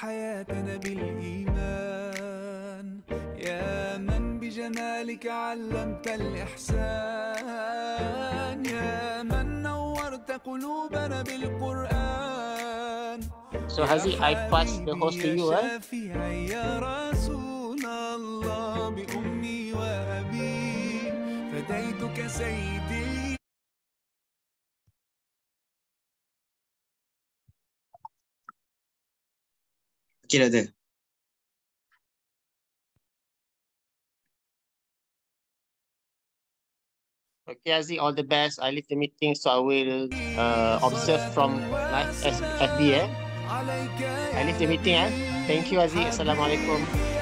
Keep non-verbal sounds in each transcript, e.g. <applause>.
حياتنا بالإيمان يا من بجمالك علمت الإحسان يا من نورت قلوبنا بالقرآن So has he, I pass the host to you, eh? يا رسول الله بأمي وأبي فديتك سيدي இருக்கிறது Okay, Aziz, all the best. I leave the meeting, so I will uh, observe from live FB. I leave the meeting. Eh? Thank you, Aziz. Assalamualaikum.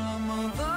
I'm a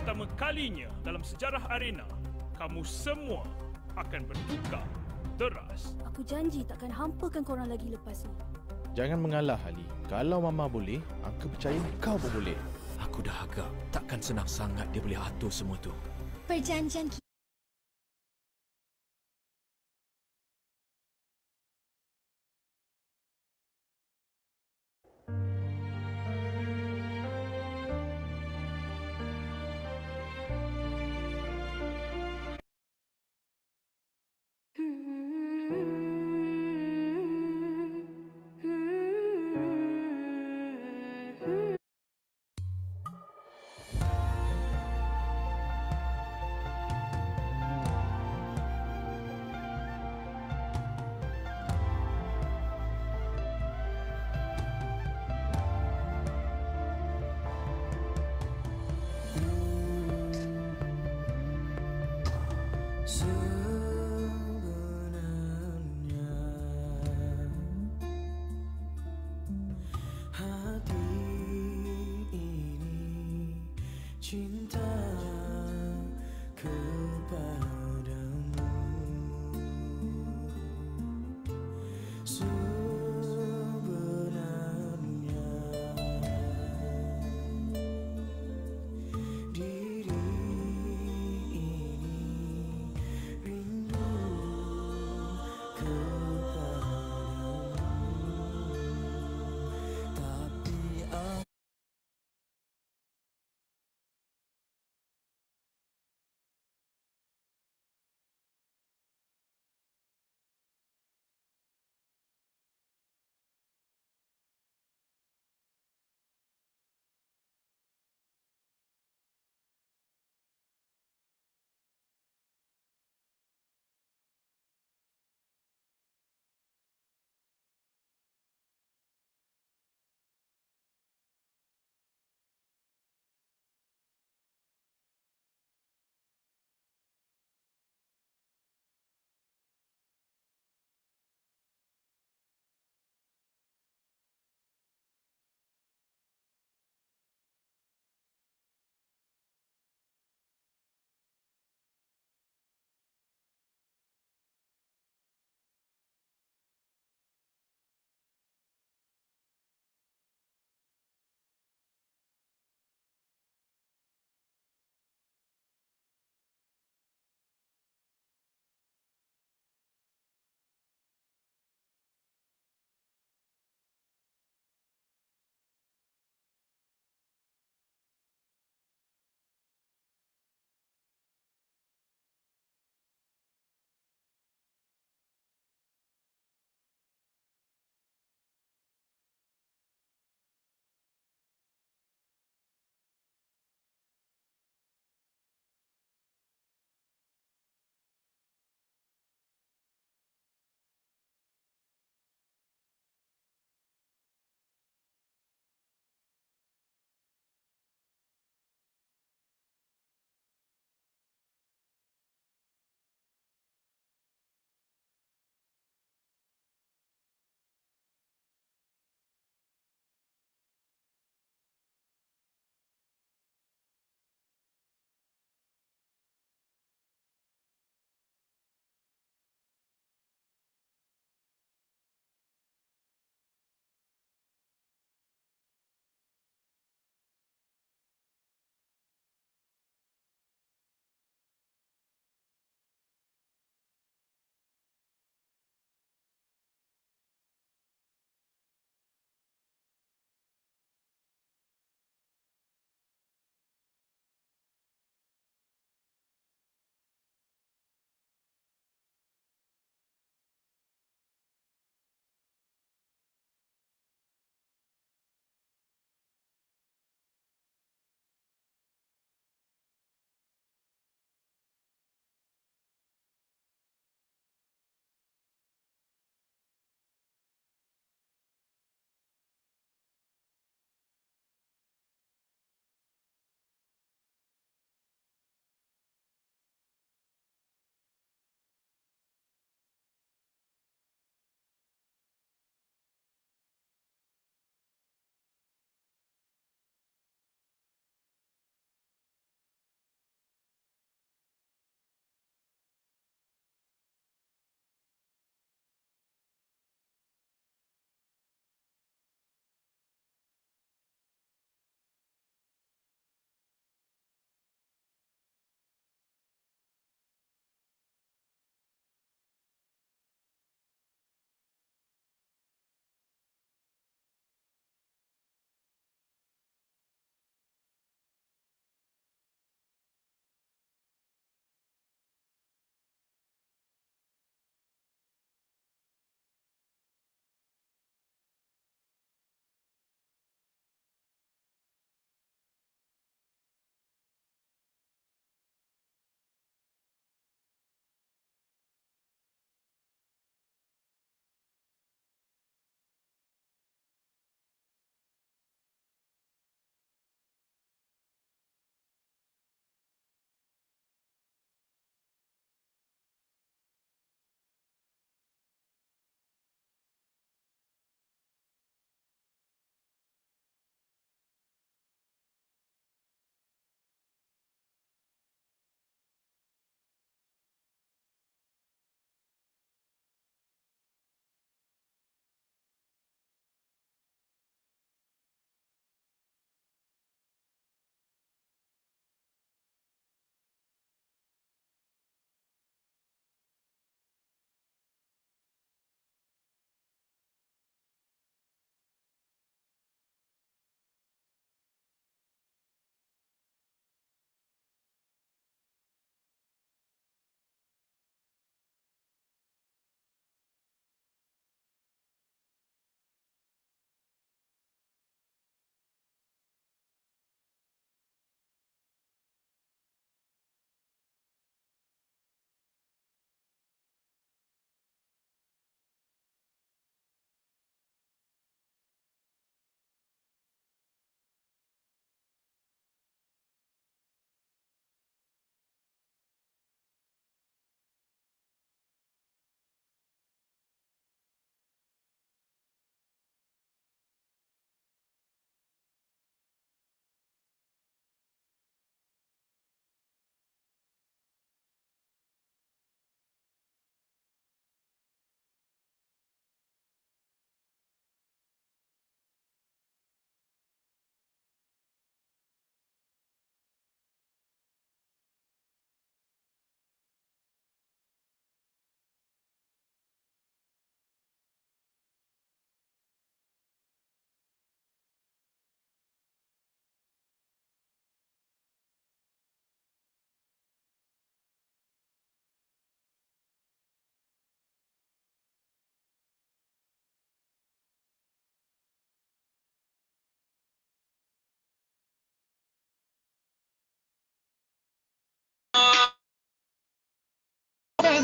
pertama kalinya dalam sejarah arena, kamu semua akan berduka deras. Aku janji takkan hampakan korang lagi lepas ini. Jangan mengalah, Ali. Kalau Mama boleh, aku percaya kau pun boleh. Aku dah agak takkan senang sangat dia boleh atur semua itu. Perjanjian kita.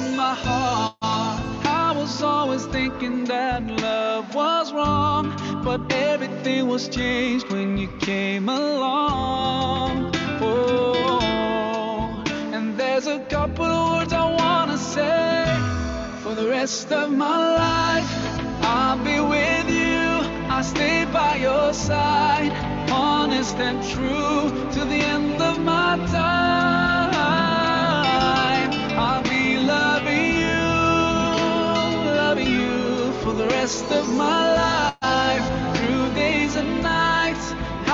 in my heart. I was always thinking that love was wrong, but everything was changed when you came along. Oh, and there's a couple of words I wanna say. For the rest of my life, I'll be with you. I'll stay by your side, honest and true to the end of my time. rest of my life through days and nights.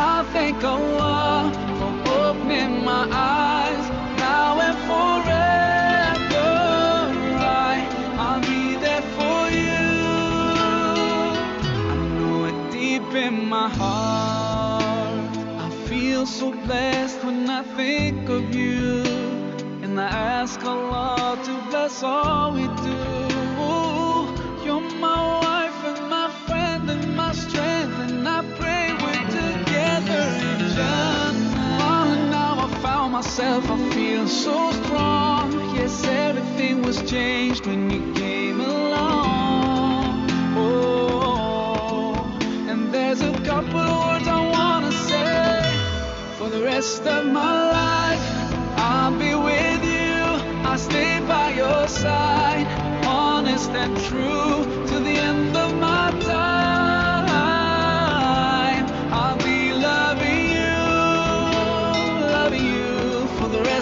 i thank Allah for opening my eyes now and forever. I, I'll be there for you. I know it deep in my heart. I feel so blessed when I think of you, and I ask Allah to bless all we do. You're my myself, I feel so strong. Yes, everything was changed when you came along. Oh, and there's a couple words I wanna say for the rest of my life. I'll be with you, I'll stay by your side, honest and true to the end.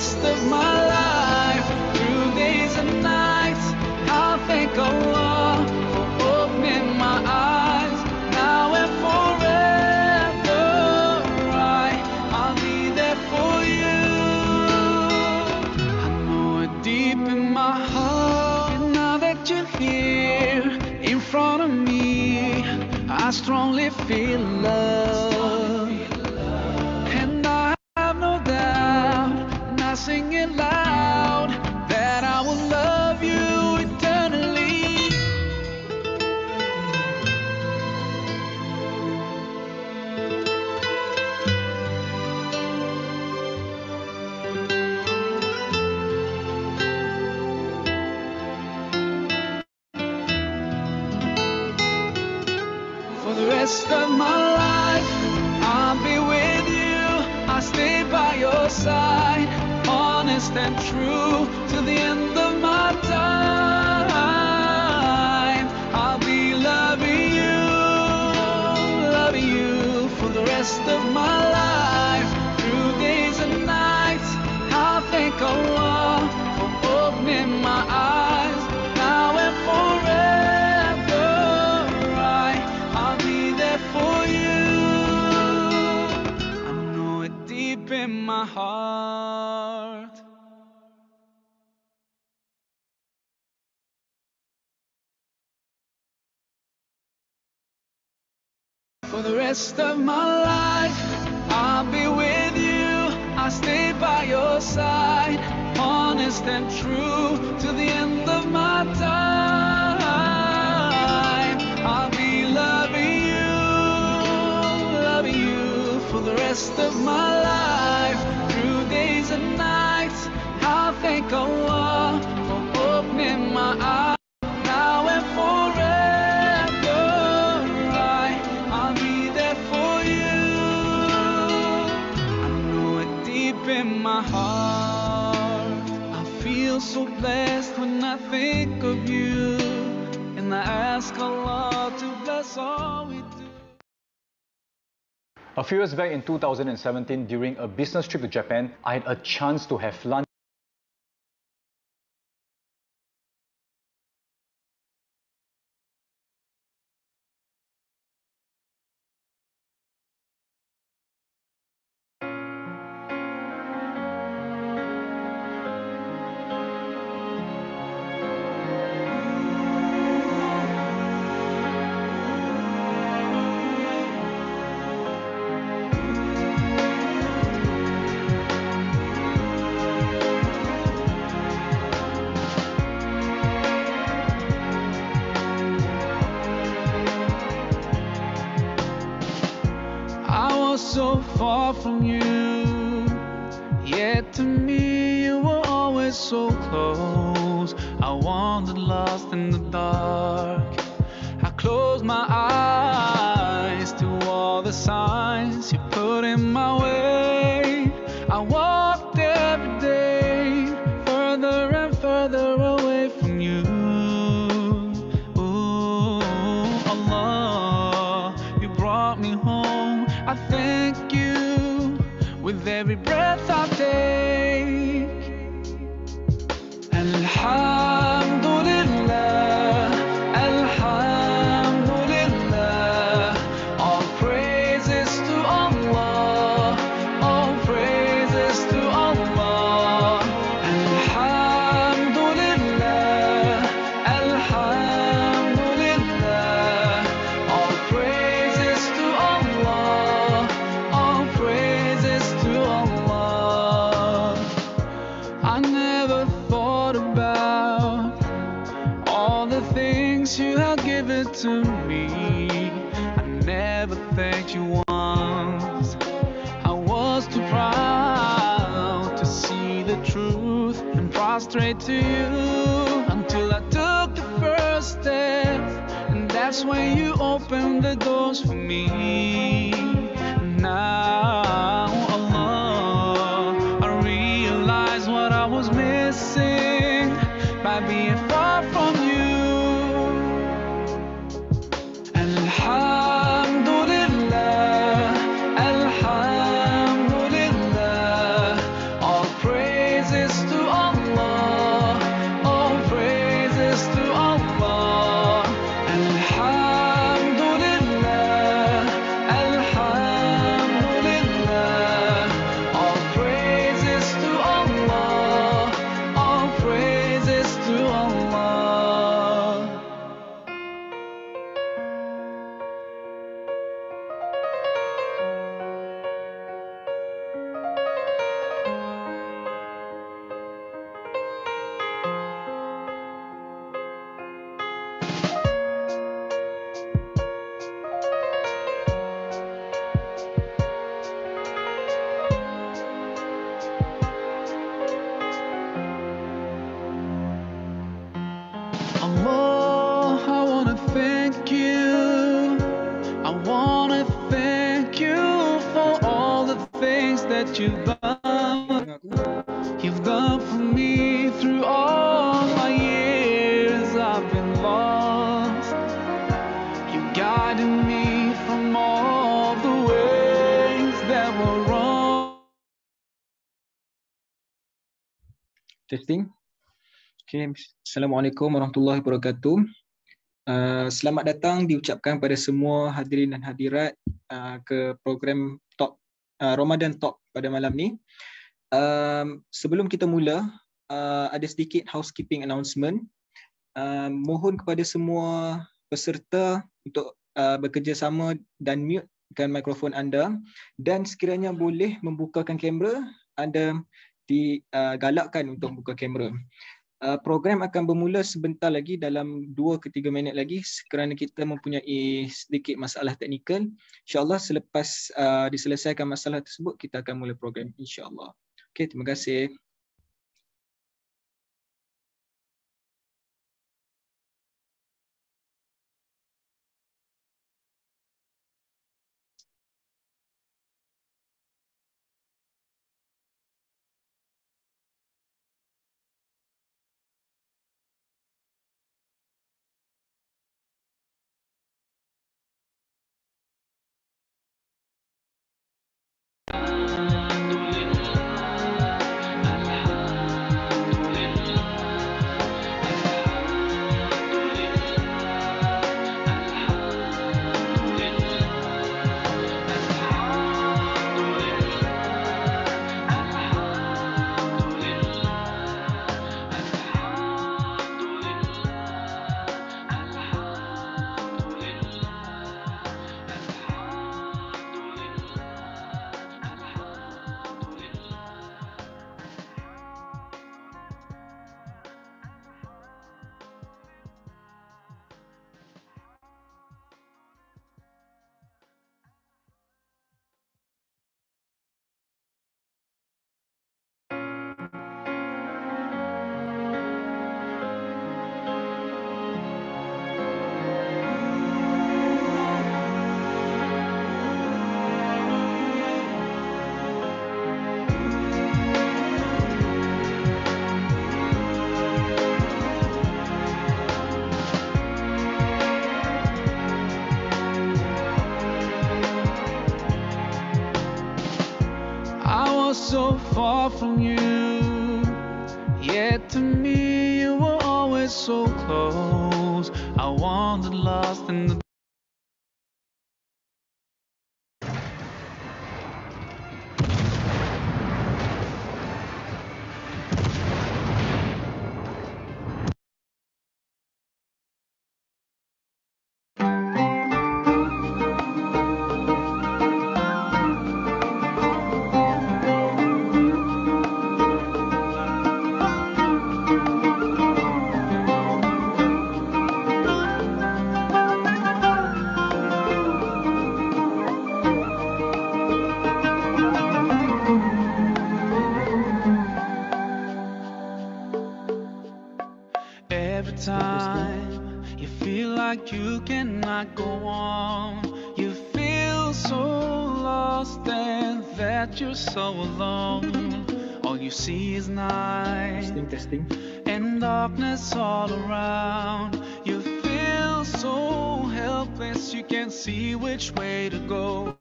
rest of my life through days and nights. I'll thank Allah for opening my eyes now and forever. I, I'll be there for you. I know it deep in my heart. And now that you're here in front of me, I strongly feel love. rest of my life. I'll be with you, I'll stay by your side, honest and true to the end. rest of my life, I'll be with you. I'll stay by your side, honest and true to the end of my time. I'll be loving you, loving you for the rest of my life. I think of you, and I ask Allah to bless all we do. A few years back in 2017, during a business trip to Japan, I had a chance to have lunch goes for me. Assalamualaikum warahmatullahi wabarakatuh. Uh, selamat datang diucapkan pada semua hadirin dan hadirat uh, ke program Talk uh, Ramadan Talk pada malam ni. Um, sebelum kita mula, uh, ada sedikit housekeeping announcement. Uh, mohon kepada semua peserta untuk uh, bekerjasama dan mutekan mikrofon anda dan sekiranya boleh membukakan kamera anda digalakkan uh, untuk buka kamera. Uh, program akan bermula sebentar lagi dalam 2 ke 3 minit lagi kerana kita mempunyai sedikit masalah teknikal. InsyaAllah selepas uh, diselesaikan masalah tersebut, kita akan mula program. InsyaAllah. Okay, terima kasih. 风雨 everything. And darkness all around. You feel so helpless, you can't see which way to go.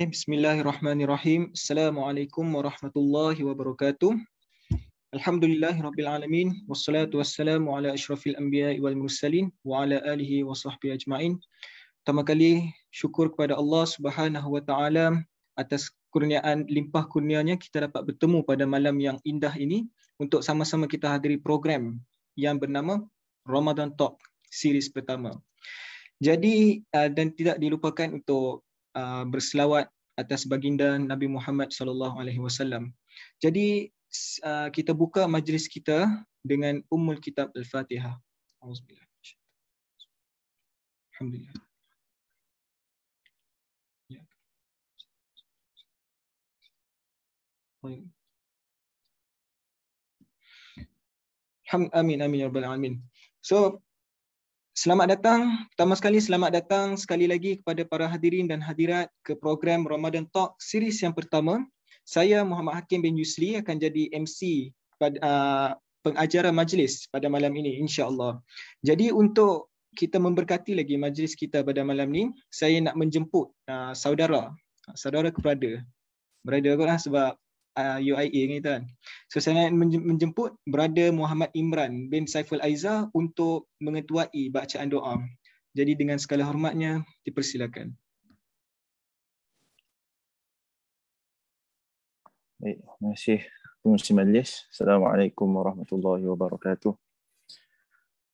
بسم الله الرحمن الرحيم السلام عليكم ورحمة الله وبركاته الحمد لله رب العالمين والصلاة والسلام على أشرف الأنبياء والمرسلين وعلى آله وصحبه أجمعين Pertama kali syukur kepada Allah Subhanahu wa taala atas kurniaan limpah kurnianya kita dapat bertemu pada malam yang indah ini untuk sama-sama kita hadiri program yang bernama Ramadan Talk series pertama. Jadi uh, dan tidak dilupakan untuk uh, berselawat atas baginda Nabi Muhammad sallallahu alaihi wasallam. Jadi uh, kita buka majlis kita dengan Ummul Kitab Al-Fatihah. Alhamdulillah. Amin, amin, ya rabbal alamin. So, selamat datang. Pertama sekali, selamat datang sekali lagi kepada para hadirin dan hadirat ke program Ramadan Talk series yang pertama. Saya Muhammad Hakim bin Yusli akan jadi MC pada uh, pengajaran majlis pada malam ini, insya Allah. Jadi untuk kita memberkati lagi majlis kita pada malam ini, saya nak menjemput uh, saudara, saudara kepada. Berada kot lah sebab UIA uh, ni kan. So saya nak menjemput brother Muhammad Imran bin Saiful Aiza untuk mengetuai bacaan doa. Jadi dengan segala hormatnya dipersilakan. Baik, terima kasih pengurusi majlis. Assalamualaikum warahmatullahi wabarakatuh.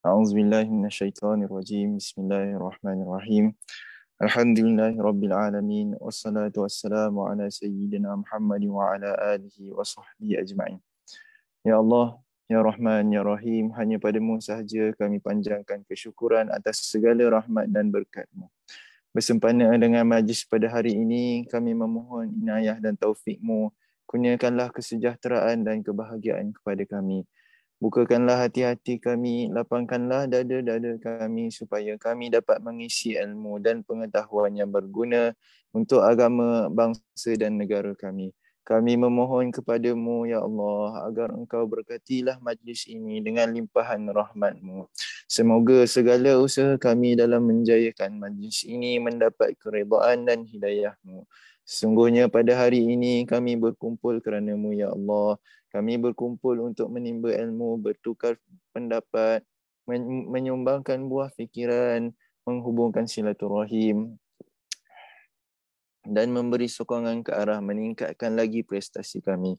A'udzubillahi minasyaitonirrajim. Bismillahirrahmanirrahim. Bismillahirrahmanirrahim. Alhamdulillah Rabbil Alamin Wassalatu wassalamu ala Sayyidina Muhammad wa ala alihi wa sahbihi ajma'in Ya Allah, Ya Rahman, Ya Rahim Hanya padamu sahaja kami panjangkan kesyukuran atas segala rahmat dan berkatmu Bersempana dengan majlis pada hari ini Kami memohon inayah dan taufikmu Kurniakanlah kesejahteraan dan kebahagiaan kepada kami Bukakanlah hati-hati kami, lapangkanlah dada-dada kami supaya kami dapat mengisi ilmu dan pengetahuan yang berguna untuk agama, bangsa dan negara kami. Kami memohon kepadamu, Ya Allah, agar engkau berkatilah majlis ini dengan limpahan rahmatmu. Semoga segala usaha kami dalam menjayakan majlis ini mendapat keredaan dan hidayahmu. Sungguhnya pada hari ini kami berkumpul kerana-Mu, Ya Allah. Kami berkumpul untuk menimba ilmu, bertukar pendapat, menyumbangkan buah fikiran, menghubungkan silaturahim dan memberi sokongan ke arah meningkatkan lagi prestasi kami.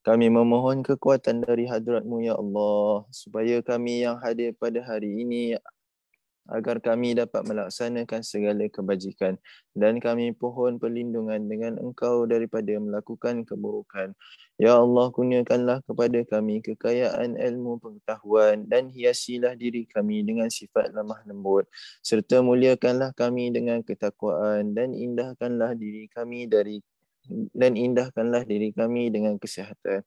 Kami memohon kekuatan dari hadratmu, Ya Allah, supaya kami yang hadir pada hari ini agar kami dapat melaksanakan segala kebajikan dan kami pohon perlindungan dengan engkau daripada melakukan keburukan. Ya Allah, kurniakanlah kepada kami kekayaan ilmu pengetahuan dan hiasilah diri kami dengan sifat lemah lembut serta muliakanlah kami dengan ketakwaan dan indahkanlah diri kami dari dan indahkanlah diri kami dengan kesihatan.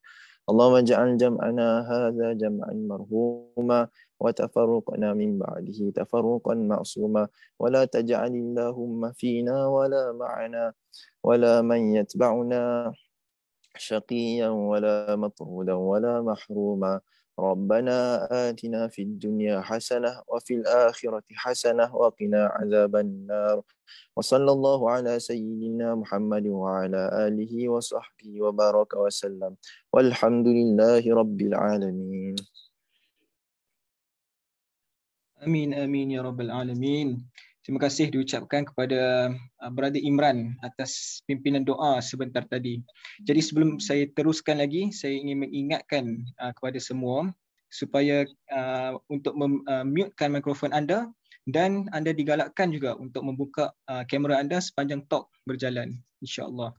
Allahumma ja'al jam'ana hadha jam'an marhumah وتفرقنا من بعده تفرقا معصوما ولا تجعل اللهم فينا ولا معنا ولا من يتبعنا شقيا ولا مطرودا ولا محروما ربنا آتنا في الدنيا حسنة وفي الآخرة حسنة وقنا عذاب النار وصلى الله على سيدنا محمد وعلى آله وصحبه وبارك وسلم والحمد لله رب العالمين Amin amin ya rabbal alamin. Terima kasih diucapkan kepada uh, brother Imran atas pimpinan doa sebentar tadi. Jadi sebelum saya teruskan lagi, saya ingin mengingatkan uh, kepada semua supaya uh, untuk memutekan mikrofon anda dan anda digalakkan juga untuk membuka kamera anda sepanjang talk berjalan Insyaallah.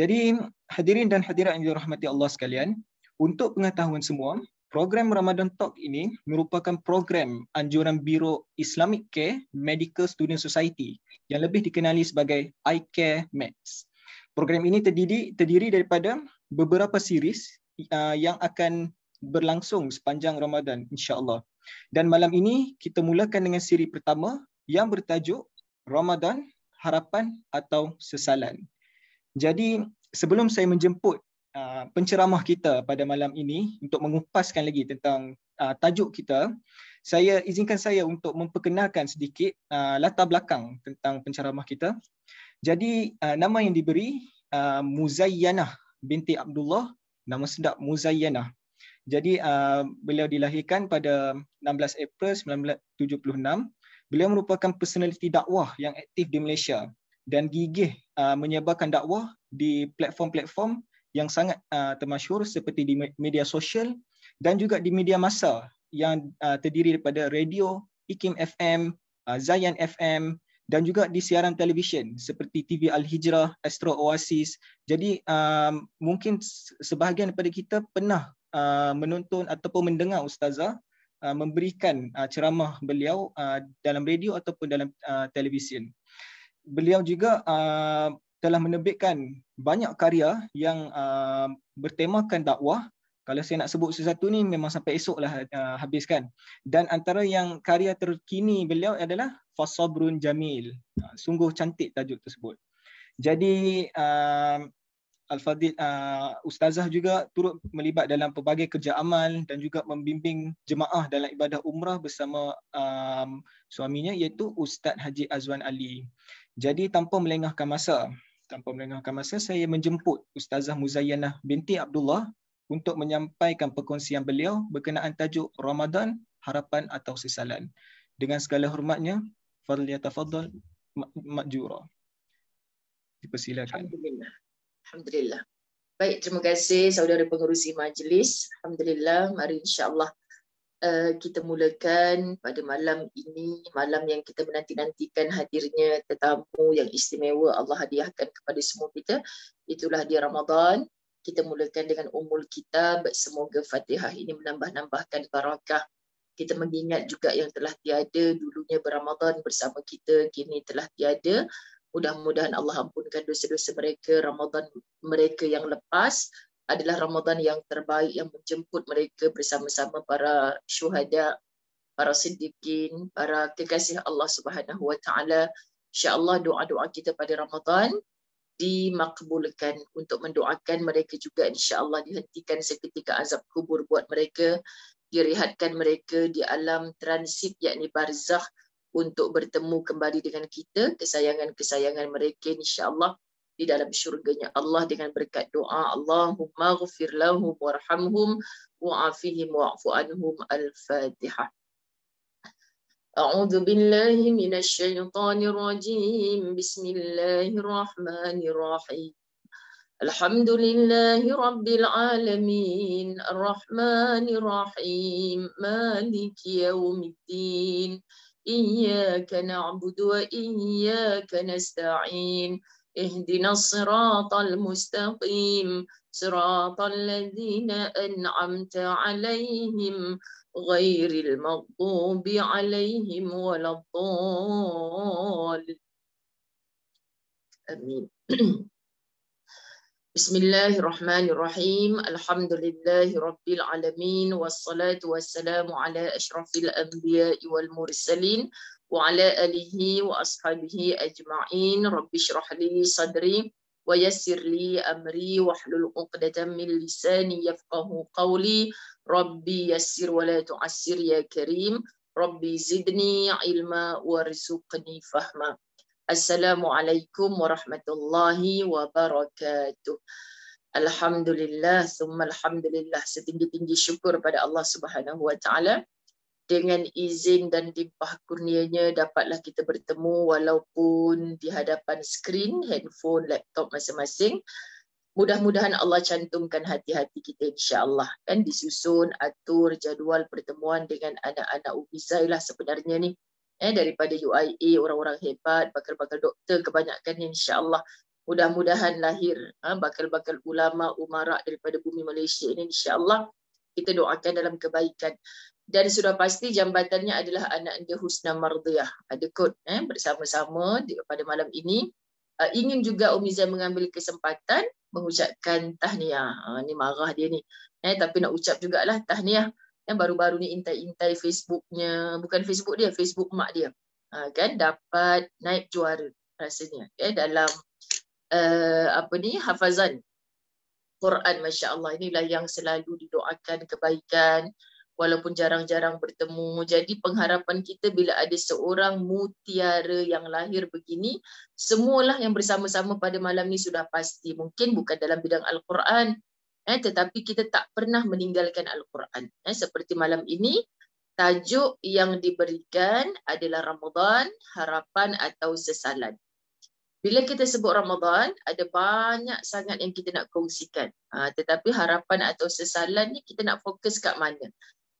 Jadi hadirin dan hadirat yang dirahmati Allah sekalian, untuk pengetahuan semua, program Ramadan Talk ini merupakan program anjuran Biro Islamic Care Medical Student Society yang lebih dikenali sebagai iCare Meds. Program ini terdiri, terdiri daripada beberapa series uh, yang akan berlangsung sepanjang Ramadan insya-Allah. Dan malam ini kita mulakan dengan siri pertama yang bertajuk Ramadan Harapan atau Sesalan. Jadi sebelum saya menjemput Uh, penceramah kita pada malam ini untuk mengupaskan lagi tentang uh, tajuk kita. Saya izinkan saya untuk memperkenalkan sedikit uh, latar belakang tentang penceramah kita. Jadi nama yang diberi uh, Muzayyanah binti Abdullah, nama sedap Muzayyanah. Jadi beliau dilahirkan pada 16 April 1976. Beliau merupakan personaliti dakwah yang aktif di Malaysia dan gigih uh, menyebarkan dakwah di platform-platform yang sangat uh, termasyur seperti di media sosial dan juga di media massa yang uh, terdiri daripada radio, IKIM FM, uh, Zayan FM dan juga di siaran televisyen seperti TV Al-Hijrah, Astro Oasis. Jadi uh, mungkin sebahagian daripada kita pernah uh, menonton ataupun mendengar Ustazah uh, memberikan uh, ceramah beliau uh, dalam radio ataupun dalam uh, televisyen. Beliau juga uh, telah menerbitkan banyak karya yang uh, bertemakan dakwah. Kalau saya nak sebut sesuatu ni memang sampai esok lah uh, habiskan. Dan antara yang karya terkini beliau adalah Fasabrun Jamil. Uh, sungguh cantik tajuk tersebut. Jadi uh, Al-Fadil uh, Ustazah juga turut melibat dalam pelbagai kerja amal dan juga membimbing jemaah dalam ibadah umrah bersama um, suaminya iaitu Ustaz Haji Azwan Ali. Jadi tanpa melengahkan masa, tanpa melengahkan masa saya menjemput Ustazah Muzayyanah binti Abdullah untuk menyampaikan perkongsian beliau berkenaan tajuk Ramadan harapan atau sesalan. Dengan segala hormatnya, fadli ya tafadhal majura. Dipersilakan. Alhamdulillah. Alhamdulillah. Baik, terima kasih saudara Pengerusi majlis. Alhamdulillah, mari insya-Allah Eh, kita mulakan pada malam ini, malam yang kita menanti-nantikan hadirnya tetamu yang istimewa Allah hadiahkan kepada semua kita. Itulah di Ramadan. Kita mulakan dengan umul kitab. Semoga fatihah ini menambah-nambahkan barakah kita mengingat juga yang telah tiada dulunya beramadan bersama kita kini telah tiada mudah-mudahan Allah ampunkan dosa-dosa mereka Ramadhan mereka yang lepas adalah Ramadan yang terbaik yang menjemput mereka bersama-sama para syuhada, para siddiqin, para kekasih Allah Subhanahu wa taala. Insya-Allah doa-doa kita pada Ramadan dimakbulkan untuk mendoakan mereka juga insya-Allah dihentikan seketika azab kubur buat mereka, direhatkan mereka di alam transit yakni barzakh untuk bertemu kembali dengan kita, kesayangan-kesayangan mereka insya-Allah di dalam syurganya Allah dengan berkat doa Allahumma ghafir lahum warhamhum wa'afihim wa'fu anhum al-fatihah A'udhu billahi minash shaytanir rajim Bismillahirrahmanirrahim Alhamdulillahi rabbil alamin Ar-Rahmanirrahim Malik yawmiddin Iyaka na'budu wa iyaka nasta'in اهدنا الصراط المستقيم صراط الذين أنعمت عليهم غير المغضوب عليهم ولا الضالين آمين <clears throat> بسم الله الرحمن الرحيم الحمد لله رب العالمين والصلاة والسلام على أشرف الأنبياء والمرسلين وعلى آله وأصحابه أجمعين رب اشرح لي صدري ويسر لي أمري واحلل عقدة من لساني يفقه قولي ربي يسر ولا تعسر يا كريم ربي زدني علما وارزقني فهما السلام عليكم ورحمة الله وبركاته Alhamdulillah, summa alhamdulillah. Setinggi-tinggi syukur pada Allah Subhanahu Wa Taala dengan izin dan limpah kurnianya dapatlah kita bertemu walaupun di hadapan skrin, handphone, laptop masing-masing. Mudah-mudahan Allah cantumkan hati-hati kita insya Allah. Kan disusun, atur jadual pertemuan dengan anak-anak Ubizai lah sebenarnya ni. Eh, daripada UIA, orang-orang hebat, bakal-bakal doktor kebanyakan Allah. Mudah-mudahan lahir ha, bakal-bakal ulama, umara daripada bumi Malaysia ini insya Allah Kita doakan dalam kebaikan dan sudah pasti jambatannya adalah anak dia Husna Mardiyah. Ada kod eh, bersama-sama pada malam ini. Uh, ingin juga Umi Zain mengambil kesempatan mengucapkan tahniah. uh, ni marah dia ni. Eh, tapi nak ucap juga lah tahniah. Yang baru-baru ni intai-intai Facebooknya. Bukan Facebook dia, Facebook mak dia. uh, kan dapat naik juara rasanya. Okay, eh, dalam uh, apa ni hafazan. Quran Masya Allah. Inilah yang selalu didoakan kebaikan walaupun jarang-jarang bertemu. Jadi pengharapan kita bila ada seorang mutiara yang lahir begini, semualah yang bersama-sama pada malam ni sudah pasti. Mungkin bukan dalam bidang Al-Quran, eh, tetapi kita tak pernah meninggalkan Al-Quran. Eh, seperti malam ini, tajuk yang diberikan adalah Ramadan, harapan atau sesalan. Bila kita sebut Ramadan, ada banyak sangat yang kita nak kongsikan. Ha, tetapi harapan atau sesalan ni kita nak fokus kat mana?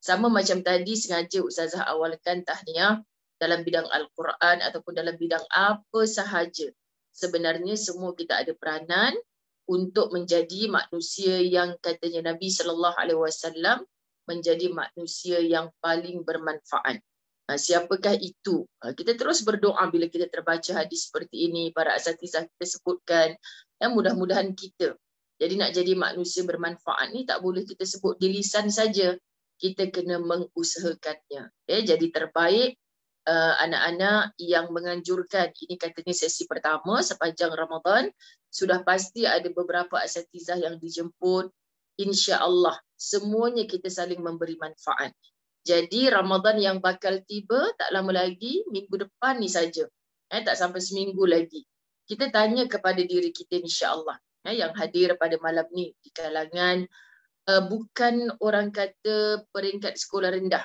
sama macam tadi sengaja ustazah awalkan tahniah dalam bidang al-Quran ataupun dalam bidang apa sahaja sebenarnya semua kita ada peranan untuk menjadi manusia yang katanya Nabi sallallahu alaihi wasallam menjadi manusia yang paling bermanfaat. Ha, siapakah itu? Ha, kita terus berdoa bila kita terbaca hadis seperti ini para asatizah kita sebutkan dan mudah-mudahan kita jadi nak jadi manusia bermanfaat ni tak boleh kita sebut di lisan saja kita kena mengusahakannya. Okay, ya, jadi terbaik uh, anak-anak yang menganjurkan, ini katanya sesi pertama sepanjang Ramadan, sudah pasti ada beberapa asatizah yang dijemput. Insya Allah semuanya kita saling memberi manfaat. Jadi Ramadan yang bakal tiba tak lama lagi, minggu depan ni saja. Eh, tak sampai seminggu lagi. Kita tanya kepada diri kita insyaAllah. Eh, yang hadir pada malam ni di kalangan uh, bukan orang kata peringkat sekolah rendah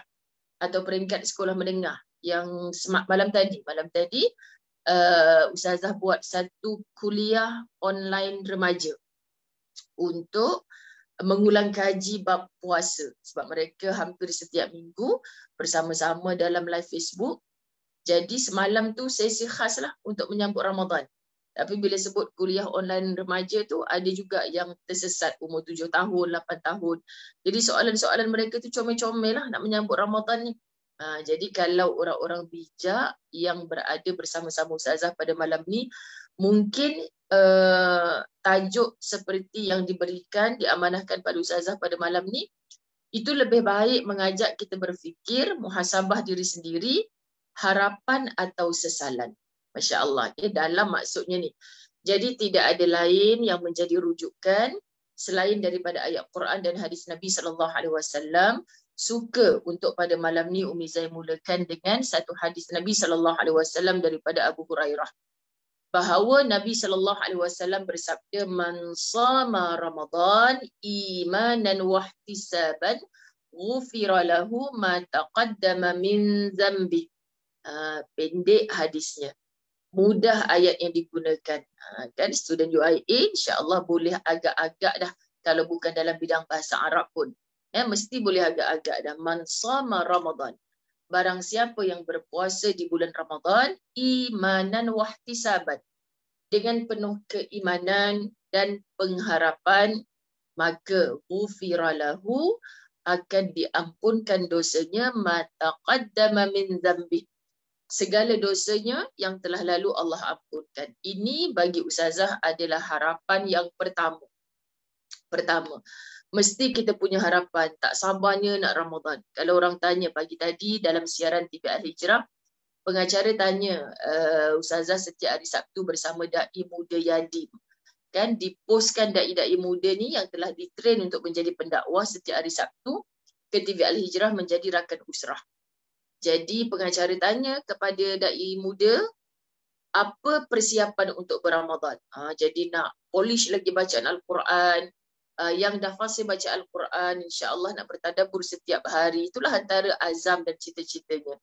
atau peringkat sekolah menengah yang semak malam tadi malam tadi uh, ustazah buat satu kuliah online remaja untuk mengulang kaji bab puasa sebab mereka hampir setiap minggu bersama-sama dalam live Facebook jadi semalam tu sesi khas lah untuk menyambut Ramadan tapi bila sebut kuliah online remaja tu ada juga yang tersesat umur tujuh tahun, lapan tahun. Jadi soalan-soalan mereka tu comel-comel lah nak menyambut Ramadan ni. Ha, jadi kalau orang-orang bijak yang berada bersama-sama Ustazah pada malam ni, mungkin uh, tajuk seperti yang diberikan, diamanahkan pada Ustazah pada malam ni, itu lebih baik mengajak kita berfikir, muhasabah diri sendiri, harapan atau sesalan. Masya Allah. Eh, dalam maksudnya ni. Jadi tidak ada lain yang menjadi rujukan selain daripada ayat Quran dan hadis Nabi sallallahu alaihi wasallam suka untuk pada malam ni Umi Zai mulakan dengan satu hadis Nabi sallallahu alaihi wasallam daripada Abu Hurairah bahawa Nabi sallallahu alaihi wasallam bersabda man sama ramadan imanan wa ihtisaban ghufira lahu ma taqaddama min zambi ah, pendek hadisnya mudah ayat yang digunakan. Ha, kan student UIA insya-Allah boleh agak-agak dah kalau bukan dalam bidang bahasa Arab pun. Ya, mesti boleh agak-agak dah man sama Ramadan. Barang siapa yang berpuasa di bulan Ramadan imanan wahtisaban dengan penuh keimanan dan pengharapan maka ufiralahu akan diampunkan dosanya mataqaddama min dhambih segala dosanya yang telah lalu Allah ampunkan. Ini bagi ustazah adalah harapan yang pertama. Pertama, mesti kita punya harapan tak sabarnya nak Ramadan. Kalau orang tanya pagi tadi dalam siaran TV Al-Hijrah, pengacara tanya uh, ustazah setiap hari Sabtu bersama dai muda Yadim. Kan diposkan dai-dai muda ni yang telah ditrain untuk menjadi pendakwah setiap hari Sabtu ke TV Al-Hijrah menjadi rakan usrah. Jadi pengacara tanya kepada da'i muda, apa persiapan untuk beramadhan? Ha, jadi nak polish lagi bacaan Al-Quran, uh, yang dah fasih baca Al-Quran, insyaAllah nak bertadabur setiap hari. Itulah antara azam dan cita-citanya.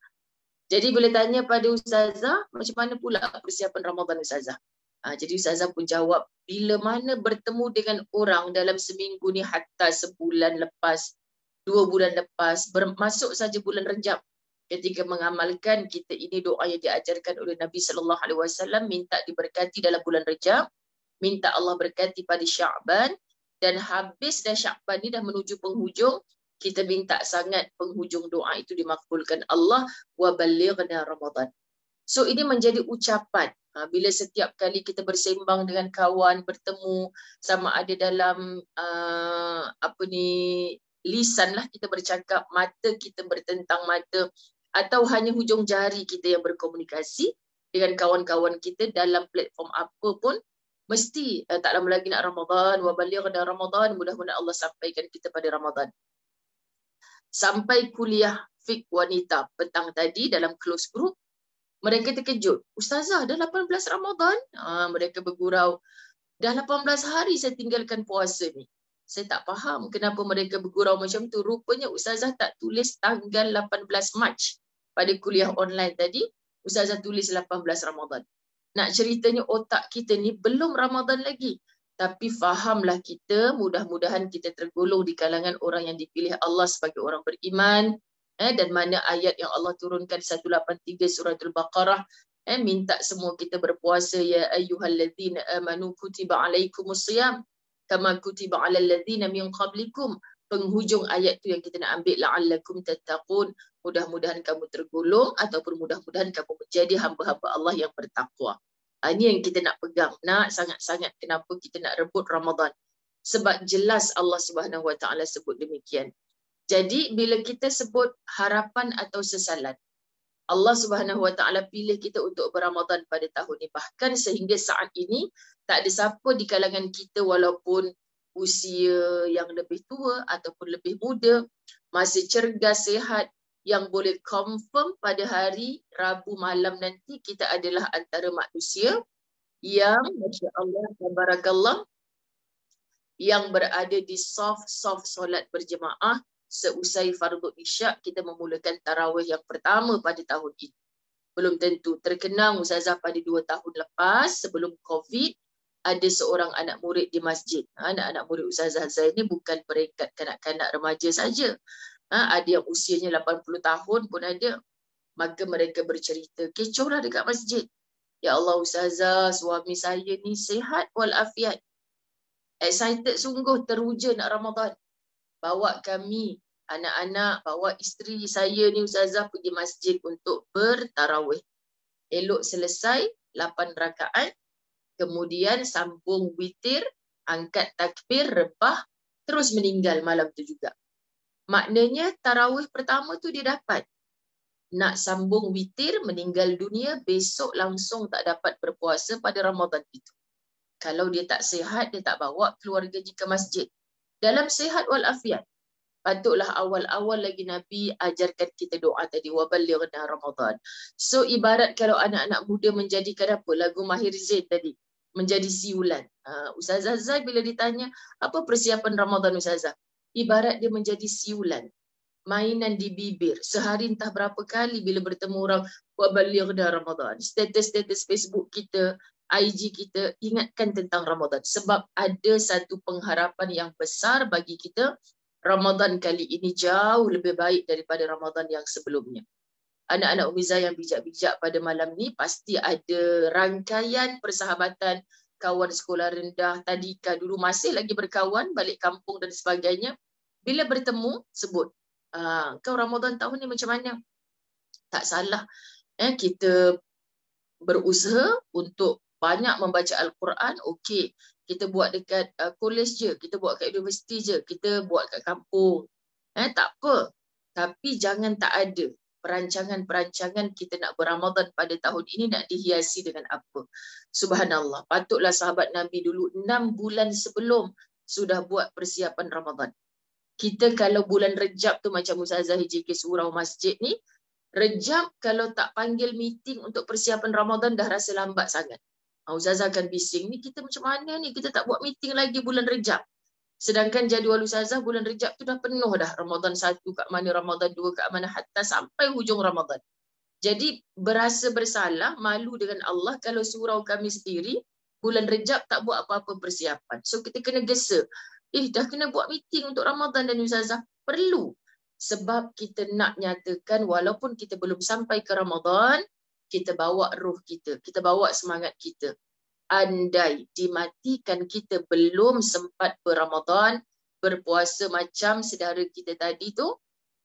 Jadi boleh tanya pada Ustazah, macam mana pula persiapan Ramadhan Ustazah? Ha, jadi Ustazah pun jawab, bila mana bertemu dengan orang dalam seminggu ni hatta sebulan lepas, dua bulan lepas, masuk saja bulan rejab, ketika mengamalkan kita ini doa yang diajarkan oleh Nabi sallallahu alaihi wasallam minta diberkati dalam bulan Rejab, minta Allah berkati pada Syakban dan habis dah Syakban ni dah menuju penghujung, kita minta sangat penghujung doa itu dimakbulkan Allah wa balighna Ramadan. So ini menjadi ucapan ha, bila setiap kali kita bersembang dengan kawan, bertemu sama ada dalam uh, apa ni lisan lah kita bercakap, mata kita bertentang mata, atau hanya hujung jari kita yang berkomunikasi dengan kawan-kawan kita dalam platform apa pun mesti uh, tak lama lagi nak Ramadan wa balighna Ramadan mudah-mudahan Allah sampaikan kita pada Ramadan sampai kuliah fik wanita petang tadi dalam close group mereka terkejut ustazah dah 18 Ramadan ha, mereka bergurau dah 18 hari saya tinggalkan puasa ni saya tak faham kenapa mereka bergurau macam tu rupanya ustazah tak tulis tanggal 18 Mac pada kuliah hmm. online tadi, Ustazah tulis 18 Ramadhan. Nak ceritanya otak kita ni belum Ramadhan lagi. Tapi fahamlah kita, mudah-mudahan kita tergolong di kalangan orang yang dipilih Allah sebagai orang beriman. Eh, dan mana ayat yang Allah turunkan 183 surah Al-Baqarah. Eh, minta semua kita berpuasa. Ya ayyuhalladzina amanu kutiba alaikumusiyam. Kama kutiba ala alladzina min qablikum penghujung ayat tu yang kita nak ambil la'allakum tattaqun mudah-mudahan kamu tergolong ataupun mudah-mudahan kamu menjadi hamba-hamba Allah yang bertakwa. Ha, ini yang kita nak pegang. Nak sangat-sangat kenapa kita nak rebut Ramadan. Sebab jelas Allah Subhanahu Wa Taala sebut demikian. Jadi bila kita sebut harapan atau sesalan Allah Subhanahu Wa Taala pilih kita untuk beramadan pada tahun ini bahkan sehingga saat ini tak ada siapa di kalangan kita walaupun usia yang lebih tua ataupun lebih muda masih cergas sehat yang boleh confirm pada hari Rabu malam nanti kita adalah antara manusia yang Masya Allah Barakallah yang berada di soft-soft solat berjemaah seusai fardu isyak kita memulakan tarawih yang pertama pada tahun ini. Belum tentu terkenang Ustazah pada dua tahun lepas sebelum COVID ada seorang anak murid di masjid. Ha, anak-anak murid Ustazah Zain ni bukan peringkat kanak-kanak remaja saja. Ha, ada yang usianya 80 tahun pun ada. Maka mereka bercerita, kecohlah dekat masjid. Ya Allah Ustazah, suami saya ni sehat walafiat. Excited sungguh teruja nak Ramadan. Bawa kami, anak-anak, bawa isteri saya ni Ustazah pergi masjid untuk bertarawih. Elok selesai, 8 rakaat, kemudian sambung witir, angkat takbir, rebah, terus meninggal malam tu juga. Maknanya tarawih pertama tu dia dapat. Nak sambung witir, meninggal dunia, besok langsung tak dapat berpuasa pada Ramadan itu. Kalau dia tak sihat, dia tak bawa keluarga ke masjid. Dalam sihat walafiat afiat, patutlah awal-awal lagi Nabi ajarkan kita doa tadi wa ballighna ramadan. So ibarat kalau anak-anak muda menjadikan apa lagu Mahir Zain tadi menjadi siulan. Uh, ha, Ustazah Zai bila ditanya, apa persiapan Ramadan Ustazah? Ibarat dia menjadi siulan. Mainan di bibir. Sehari entah berapa kali bila bertemu orang, buat wabaligna Ramadan. Status-status Facebook kita, IG kita ingatkan tentang Ramadan sebab ada satu pengharapan yang besar bagi kita Ramadan kali ini jauh lebih baik daripada Ramadan yang sebelumnya anak-anak Umizah yang bijak-bijak pada malam ni pasti ada rangkaian persahabatan kawan sekolah rendah tadika dulu masih lagi berkawan balik kampung dan sebagainya bila bertemu sebut ah, kau Ramadan tahun ni macam mana tak salah eh kita berusaha untuk banyak membaca al-Quran okey kita buat dekat uh, college je kita buat kat universiti je kita buat kat kampung eh tak apa tapi jangan tak ada perancangan-perancangan kita nak beramadan pada tahun ini nak dihiasi dengan apa. Subhanallah, patutlah sahabat Nabi dulu enam bulan sebelum sudah buat persiapan Ramadan. Kita kalau bulan rejab tu macam Ustazah JK Surau Masjid ni, rejab kalau tak panggil meeting untuk persiapan Ramadan dah rasa lambat sangat. Ha, Ustazah akan bising, ni kita macam mana ni? Kita tak buat meeting lagi bulan rejab. Sedangkan jadual usazah bulan Rejab tu dah penuh dah. Ramadan satu, kat mana, Ramadan dua, kat mana, hatta sampai hujung Ramadan. Jadi berasa bersalah, malu dengan Allah kalau surau kami sendiri bulan Rejab tak buat apa-apa persiapan. So kita kena gesa. Eh dah kena buat meeting untuk Ramadan dan usazah. Perlu. Sebab kita nak nyatakan walaupun kita belum sampai ke Ramadan, kita bawa ruh kita, kita bawa semangat kita andai dimatikan kita belum sempat beramadan berpuasa macam sedara kita tadi tu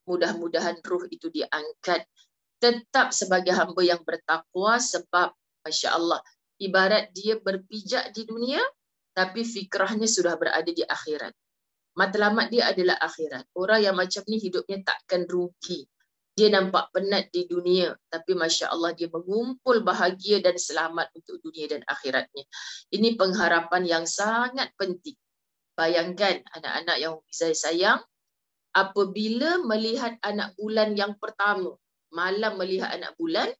mudah-mudahan ruh itu diangkat tetap sebagai hamba yang bertakwa sebab Masya Allah ibarat dia berpijak di dunia tapi fikrahnya sudah berada di akhirat matlamat dia adalah akhirat orang yang macam ni hidupnya takkan rugi dia nampak penat di dunia tapi masya Allah dia mengumpul bahagia dan selamat untuk dunia dan akhiratnya ini pengharapan yang sangat penting bayangkan anak-anak yang saya sayang apabila melihat anak bulan yang pertama malam melihat anak bulan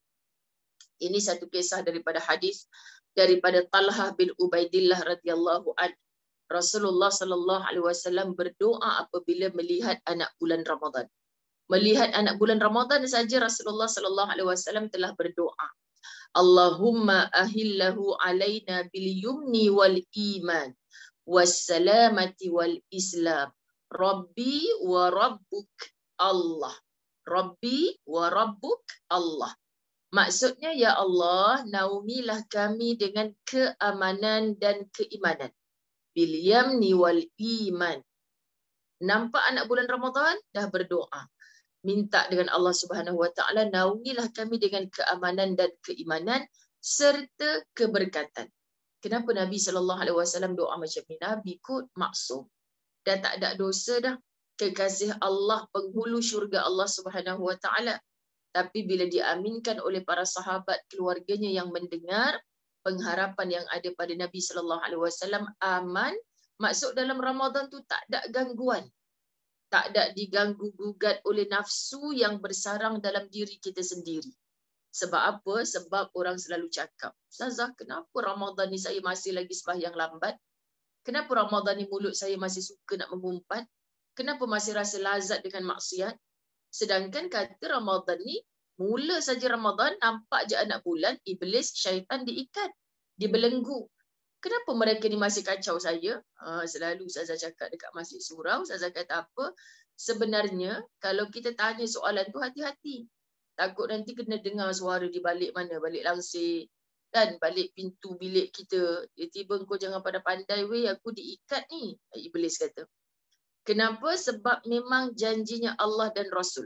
ini satu kisah daripada hadis daripada Talha bin Ubaidillah radhiyallahu an Rasulullah sallallahu alaihi wasallam berdoa apabila melihat anak bulan Ramadan melihat anak bulan Ramadan saja Rasulullah sallallahu alaihi wasallam telah berdoa. Allahumma ahillahu alaina bil yumni wal iman was salamati wal islam. Rabbi wa rabbuk Allah. Rabbi wa rabbuk Allah. Maksudnya ya Allah, naumilah kami dengan keamanan dan keimanan. Bil yamni wal iman. Nampak anak bulan Ramadan dah berdoa minta dengan Allah Subhanahu Wa Taala naungilah kami dengan keamanan dan keimanan serta keberkatan. Kenapa Nabi Sallallahu Alaihi Wasallam doa macam ni? Nabi kut maksum. Dah tak ada dosa dah. Kekasih Allah, penghulu syurga Allah Subhanahu Wa Taala. Tapi bila diaminkan oleh para sahabat keluarganya yang mendengar pengharapan yang ada pada Nabi Sallallahu Alaihi Wasallam aman, masuk dalam Ramadan tu tak ada gangguan tak ada diganggu gugat oleh nafsu yang bersarang dalam diri kita sendiri. Sebab apa? Sebab orang selalu cakap, Ustazah, kenapa ramadhan ni saya masih lagi yang lambat? Kenapa ramadhan ni mulut saya masih suka nak mengumpat? Kenapa masih rasa lazat dengan maksiat? Sedangkan kata ramadhan ni, mula saja ramadhan nampak je anak bulan, iblis, syaitan diikat, dibelenggu kenapa mereka ni masih kacau saya? Uh, selalu Ustazah cakap dekat masjid surau, Ustazah kata apa? Sebenarnya, kalau kita tanya soalan tu, hati-hati. Takut nanti kena dengar suara di balik mana, balik langsir. dan balik pintu bilik kita. tiba tiba kau jangan pada pandai, weh, aku diikat ni. Iblis kata. Kenapa? Sebab memang janjinya Allah dan Rasul.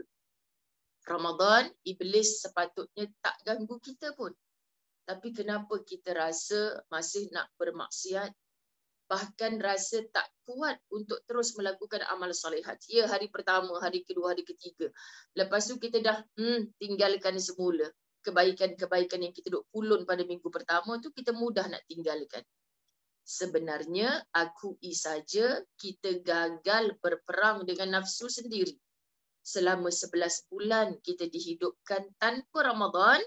Ramadan, Iblis sepatutnya tak ganggu kita pun. Tapi kenapa kita rasa masih nak bermaksiat? Bahkan rasa tak kuat untuk terus melakukan amal salihat. Ya, hari pertama, hari kedua, hari ketiga. Lepas tu kita dah hmm, tinggalkan semula. Kebaikan-kebaikan yang kita duk pulun pada minggu pertama tu kita mudah nak tinggalkan. Sebenarnya akui saja kita gagal berperang dengan nafsu sendiri. Selama 11 bulan kita dihidupkan tanpa Ramadan,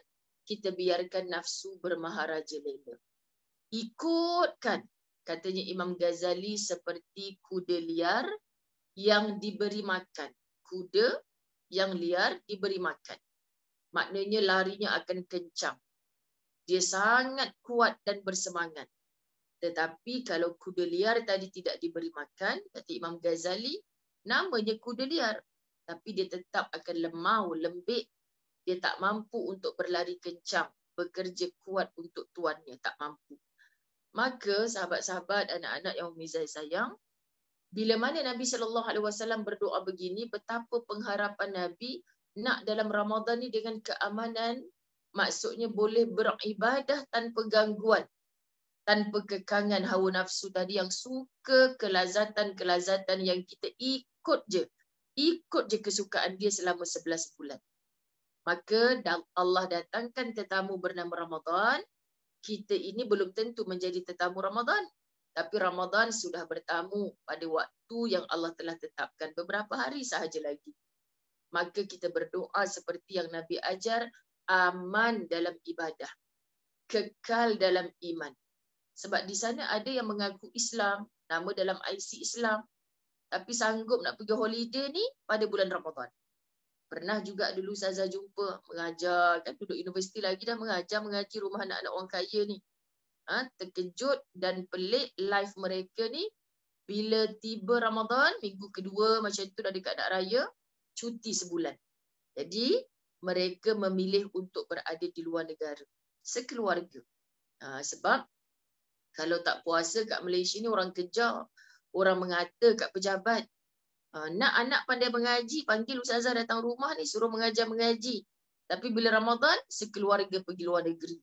kita biarkan nafsu bermaharaja lena. Ikutkan, katanya Imam Ghazali seperti kuda liar yang diberi makan. Kuda yang liar diberi makan. Maknanya larinya akan kencang. Dia sangat kuat dan bersemangat. Tetapi kalau kuda liar tadi tidak diberi makan, kata Imam Ghazali, namanya kuda liar. Tapi dia tetap akan lemau, lembek dia tak mampu untuk berlari kencang, bekerja kuat untuk tuannya, tak mampu. Maka sahabat-sahabat, anak-anak yang umizai sayang, bila mana Nabi sallallahu alaihi wasallam berdoa begini, betapa pengharapan Nabi nak dalam Ramadan ni dengan keamanan, maksudnya boleh beribadah tanpa gangguan, tanpa kekangan hawa nafsu tadi yang suka kelazatan-kelazatan yang kita ikut je. Ikut je kesukaan dia selama 11 bulan. Maka Allah datangkan tetamu bernama Ramadan. Kita ini belum tentu menjadi tetamu Ramadan. Tapi Ramadan sudah bertamu pada waktu yang Allah telah tetapkan beberapa hari sahaja lagi. Maka kita berdoa seperti yang Nabi ajar, aman dalam ibadah. Kekal dalam iman. Sebab di sana ada yang mengaku Islam, nama dalam IC Islam. Tapi sanggup nak pergi holiday ni pada bulan Ramadan. Pernah juga dulu Ustazah jumpa mengajar, kan duduk universiti lagi dah mengajar mengaji rumah anak-anak orang kaya ni. Ha, terkejut dan pelik life mereka ni bila tiba Ramadan, minggu kedua macam tu dah dekat nak raya, cuti sebulan. Jadi mereka memilih untuk berada di luar negara, sekeluarga. Ha, sebab kalau tak puasa kat Malaysia ni orang kejar, orang mengata kat pejabat, Ah, nak anak pandai mengaji, panggil ustazah datang rumah ni suruh mengajar mengaji. Tapi bila Ramadan, sekeluarga pergi luar negeri.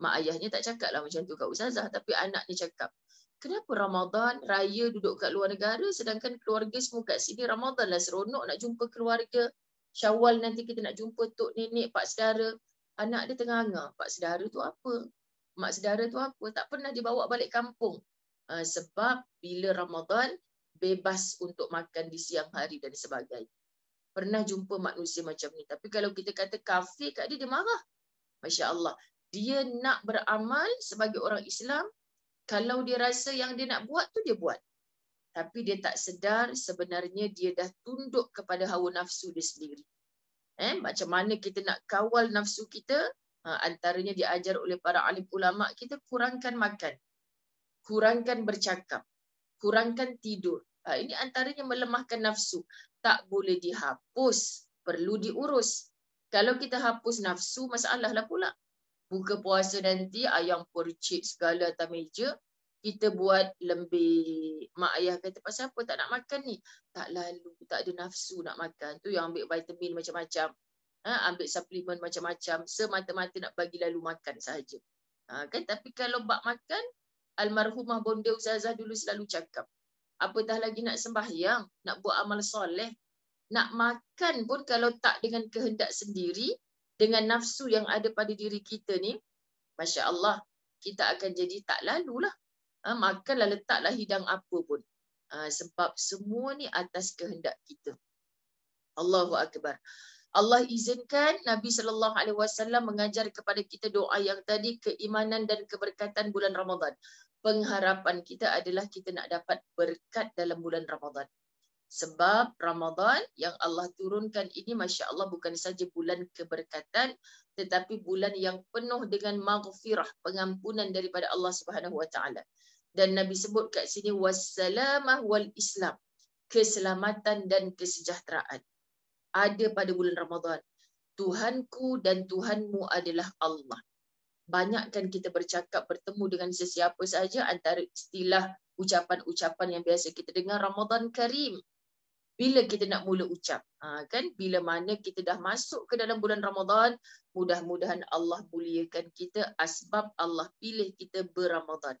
Mak ayahnya tak cakap lah macam tu kat ustazah. Tapi anak anaknya cakap, kenapa Ramadan raya duduk kat luar negara sedangkan keluarga semua kat sini Ramadan lah seronok nak jumpa keluarga. Syawal nanti kita nak jumpa tok nenek, pak sedara. Anak dia tengah hangar. Pak sedara tu apa? Mak sedara tu apa? Tak pernah dibawa balik kampung. Ah, sebab bila Ramadan, bebas untuk makan di siang hari dan sebagainya. Pernah jumpa manusia macam ni. Tapi kalau kita kata kafir kat dia, dia marah. Masya Allah. Dia nak beramal sebagai orang Islam. Kalau dia rasa yang dia nak buat tu dia buat. Tapi dia tak sedar sebenarnya dia dah tunduk kepada hawa nafsu dia sendiri. Eh, macam mana kita nak kawal nafsu kita? Ha, antaranya diajar oleh para alim ulama kita kurangkan makan. Kurangkan bercakap. Kurangkan tidur. Ha, ini antaranya melemahkan nafsu. Tak boleh dihapus. Perlu diurus. Kalau kita hapus nafsu, masalah lah pula. Buka puasa nanti, ayam percik segala atas meja. Kita buat lebih Mak ayah kata, pasal apa tak nak makan ni? Tak lalu, tak ada nafsu nak makan. Tu yang ambil vitamin macam-macam. Ha, ambil suplemen macam-macam. Semata-mata nak bagi lalu makan sahaja. Ha, kan? Tapi kalau bak makan, almarhumah bonda Ustazah dulu selalu cakap apa dah lagi nak sembahyang, nak buat amal soleh. Nak makan pun kalau tak dengan kehendak sendiri, dengan nafsu yang ada pada diri kita ni, Masya Allah, kita akan jadi tak lalu lalulah. Ha, makanlah, letaklah hidang apa pun. Ha, sebab semua ni atas kehendak kita. Allahu Akbar. Allah izinkan Nabi sallallahu alaihi wasallam mengajar kepada kita doa yang tadi keimanan dan keberkatan bulan Ramadan pengharapan kita adalah kita nak dapat berkat dalam bulan Ramadhan. Sebab Ramadhan yang Allah turunkan ini Masya Allah bukan saja bulan keberkatan tetapi bulan yang penuh dengan maghfirah, pengampunan daripada Allah Subhanahu Wa Taala. Dan Nabi sebut kat sini wassalamah wal islam, keselamatan dan kesejahteraan. Ada pada bulan Ramadhan. Tuhanku dan Tuhanmu adalah Allah banyakkan kita bercakap bertemu dengan sesiapa sahaja antara istilah ucapan-ucapan yang biasa kita dengar Ramadan Karim. Bila kita nak mula ucap, ha, kan? Bila mana kita dah masuk ke dalam bulan Ramadan, mudah-mudahan Allah muliakan kita asbab Allah pilih kita beramadan.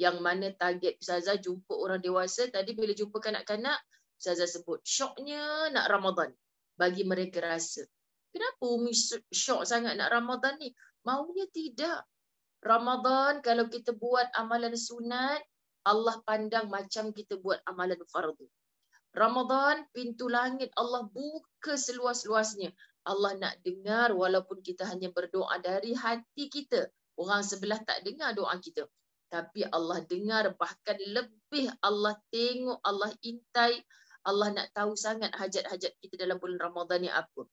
Yang mana target Ustazah jumpa orang dewasa tadi bila jumpa kanak-kanak, Ustazah sebut syoknya nak Ramadan bagi mereka rasa. Kenapa Umi syok sangat nak Ramadan ni? Maunya tidak. Ramadan kalau kita buat amalan sunat, Allah pandang macam kita buat amalan fardu. Ramadan pintu langit Allah buka seluas-luasnya. Allah nak dengar walaupun kita hanya berdoa dari hati kita. Orang sebelah tak dengar doa kita. Tapi Allah dengar bahkan lebih Allah tengok, Allah intai. Allah nak tahu sangat hajat-hajat kita dalam bulan Ramadan ni apa.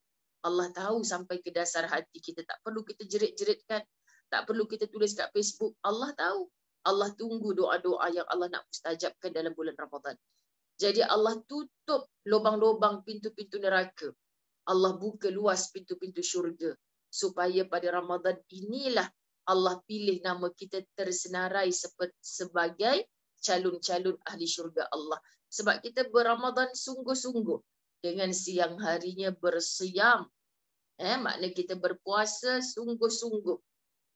Allah tahu sampai ke dasar hati kita. Tak perlu kita jerit-jeritkan. Tak perlu kita tulis kat Facebook. Allah tahu. Allah tunggu doa-doa yang Allah nak mustajabkan dalam bulan Ramadan. Jadi Allah tutup lubang-lubang pintu-pintu neraka. Allah buka luas pintu-pintu syurga. Supaya pada Ramadan inilah Allah pilih nama kita tersenarai sebagai calon-calon ahli syurga Allah. Sebab kita beramadan sungguh-sungguh dengan siang harinya bersiam. Eh, makna kita berpuasa sungguh-sungguh.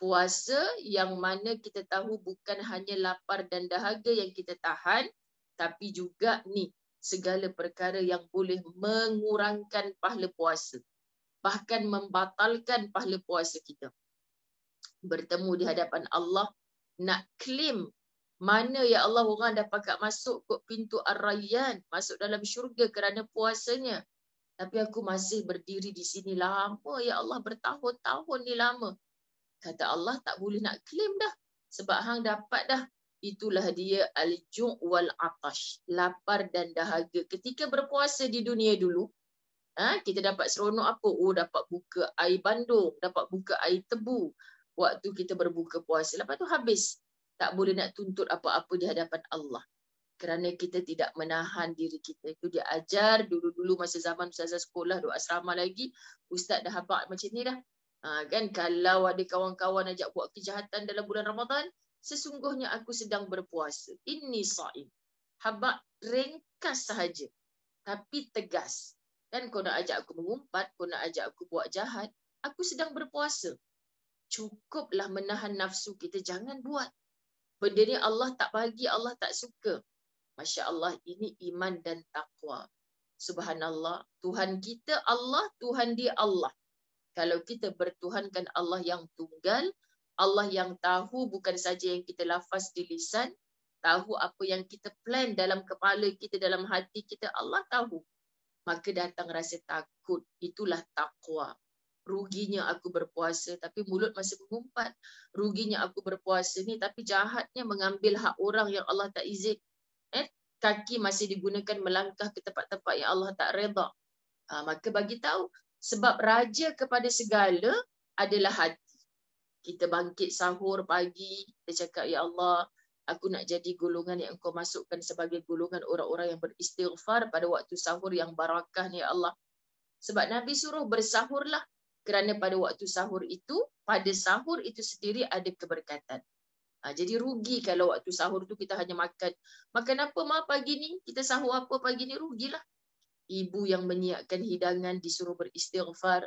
Puasa yang mana kita tahu bukan hanya lapar dan dahaga yang kita tahan, tapi juga ni segala perkara yang boleh mengurangkan pahala puasa. Bahkan membatalkan pahala puasa kita. Bertemu di hadapan Allah, nak claim mana ya Allah orang dapat masuk ke pintu Ar-Rayyan, masuk dalam syurga kerana puasanya. Tapi aku masih berdiri di sini lama ya Allah bertahun-tahun ni lama. Kata Allah tak boleh nak claim dah sebab hang dapat dah. Itulah dia al-ju' wal atash, lapar dan dahaga. Ketika berpuasa di dunia dulu, ha, kita dapat seronok apa? Oh dapat buka air bandung, dapat buka air tebu. Waktu kita berbuka puasa, lepas tu habis tak boleh nak tuntut apa-apa di hadapan Allah. Kerana kita tidak menahan diri kita. Itu dia ajar dulu-dulu masa zaman ustazah sekolah, doa asrama lagi. Ustaz dah haba macam ni dah. Ha, kan kalau ada kawan-kawan ajak buat kejahatan dalam bulan Ramadan, sesungguhnya aku sedang berpuasa. Ini sa'im. haba ringkas sahaja. Tapi tegas. Kan kau nak ajak aku mengumpat, kau nak ajak aku buat jahat, aku sedang berpuasa. Cukuplah menahan nafsu kita, jangan buat benda ni Allah tak bagi, Allah tak suka. Masya Allah, ini iman dan taqwa. Subhanallah, Tuhan kita Allah, Tuhan dia Allah. Kalau kita bertuhankan Allah yang tunggal, Allah yang tahu bukan saja yang kita lafaz di lisan, tahu apa yang kita plan dalam kepala kita, dalam hati kita, Allah tahu. Maka datang rasa takut, itulah taqwa ruginya aku berpuasa tapi mulut masih mengumpat ruginya aku berpuasa ni tapi jahatnya mengambil hak orang yang Allah tak izin eh kaki masih digunakan melangkah ke tempat-tempat yang Allah tak redha ha, ah, maka bagi tahu sebab raja kepada segala adalah hati kita bangkit sahur pagi kita cakap ya Allah aku nak jadi golongan yang engkau masukkan sebagai golongan orang-orang yang beristighfar pada waktu sahur yang barakah ni ya Allah sebab Nabi suruh bersahurlah kerana pada waktu sahur itu pada sahur itu sendiri ada keberkatan ha, jadi rugi kalau waktu sahur tu kita hanya makan makan apa ma pagi ni kita sahur apa pagi ni rugilah ibu yang menyiapkan hidangan disuruh beristighfar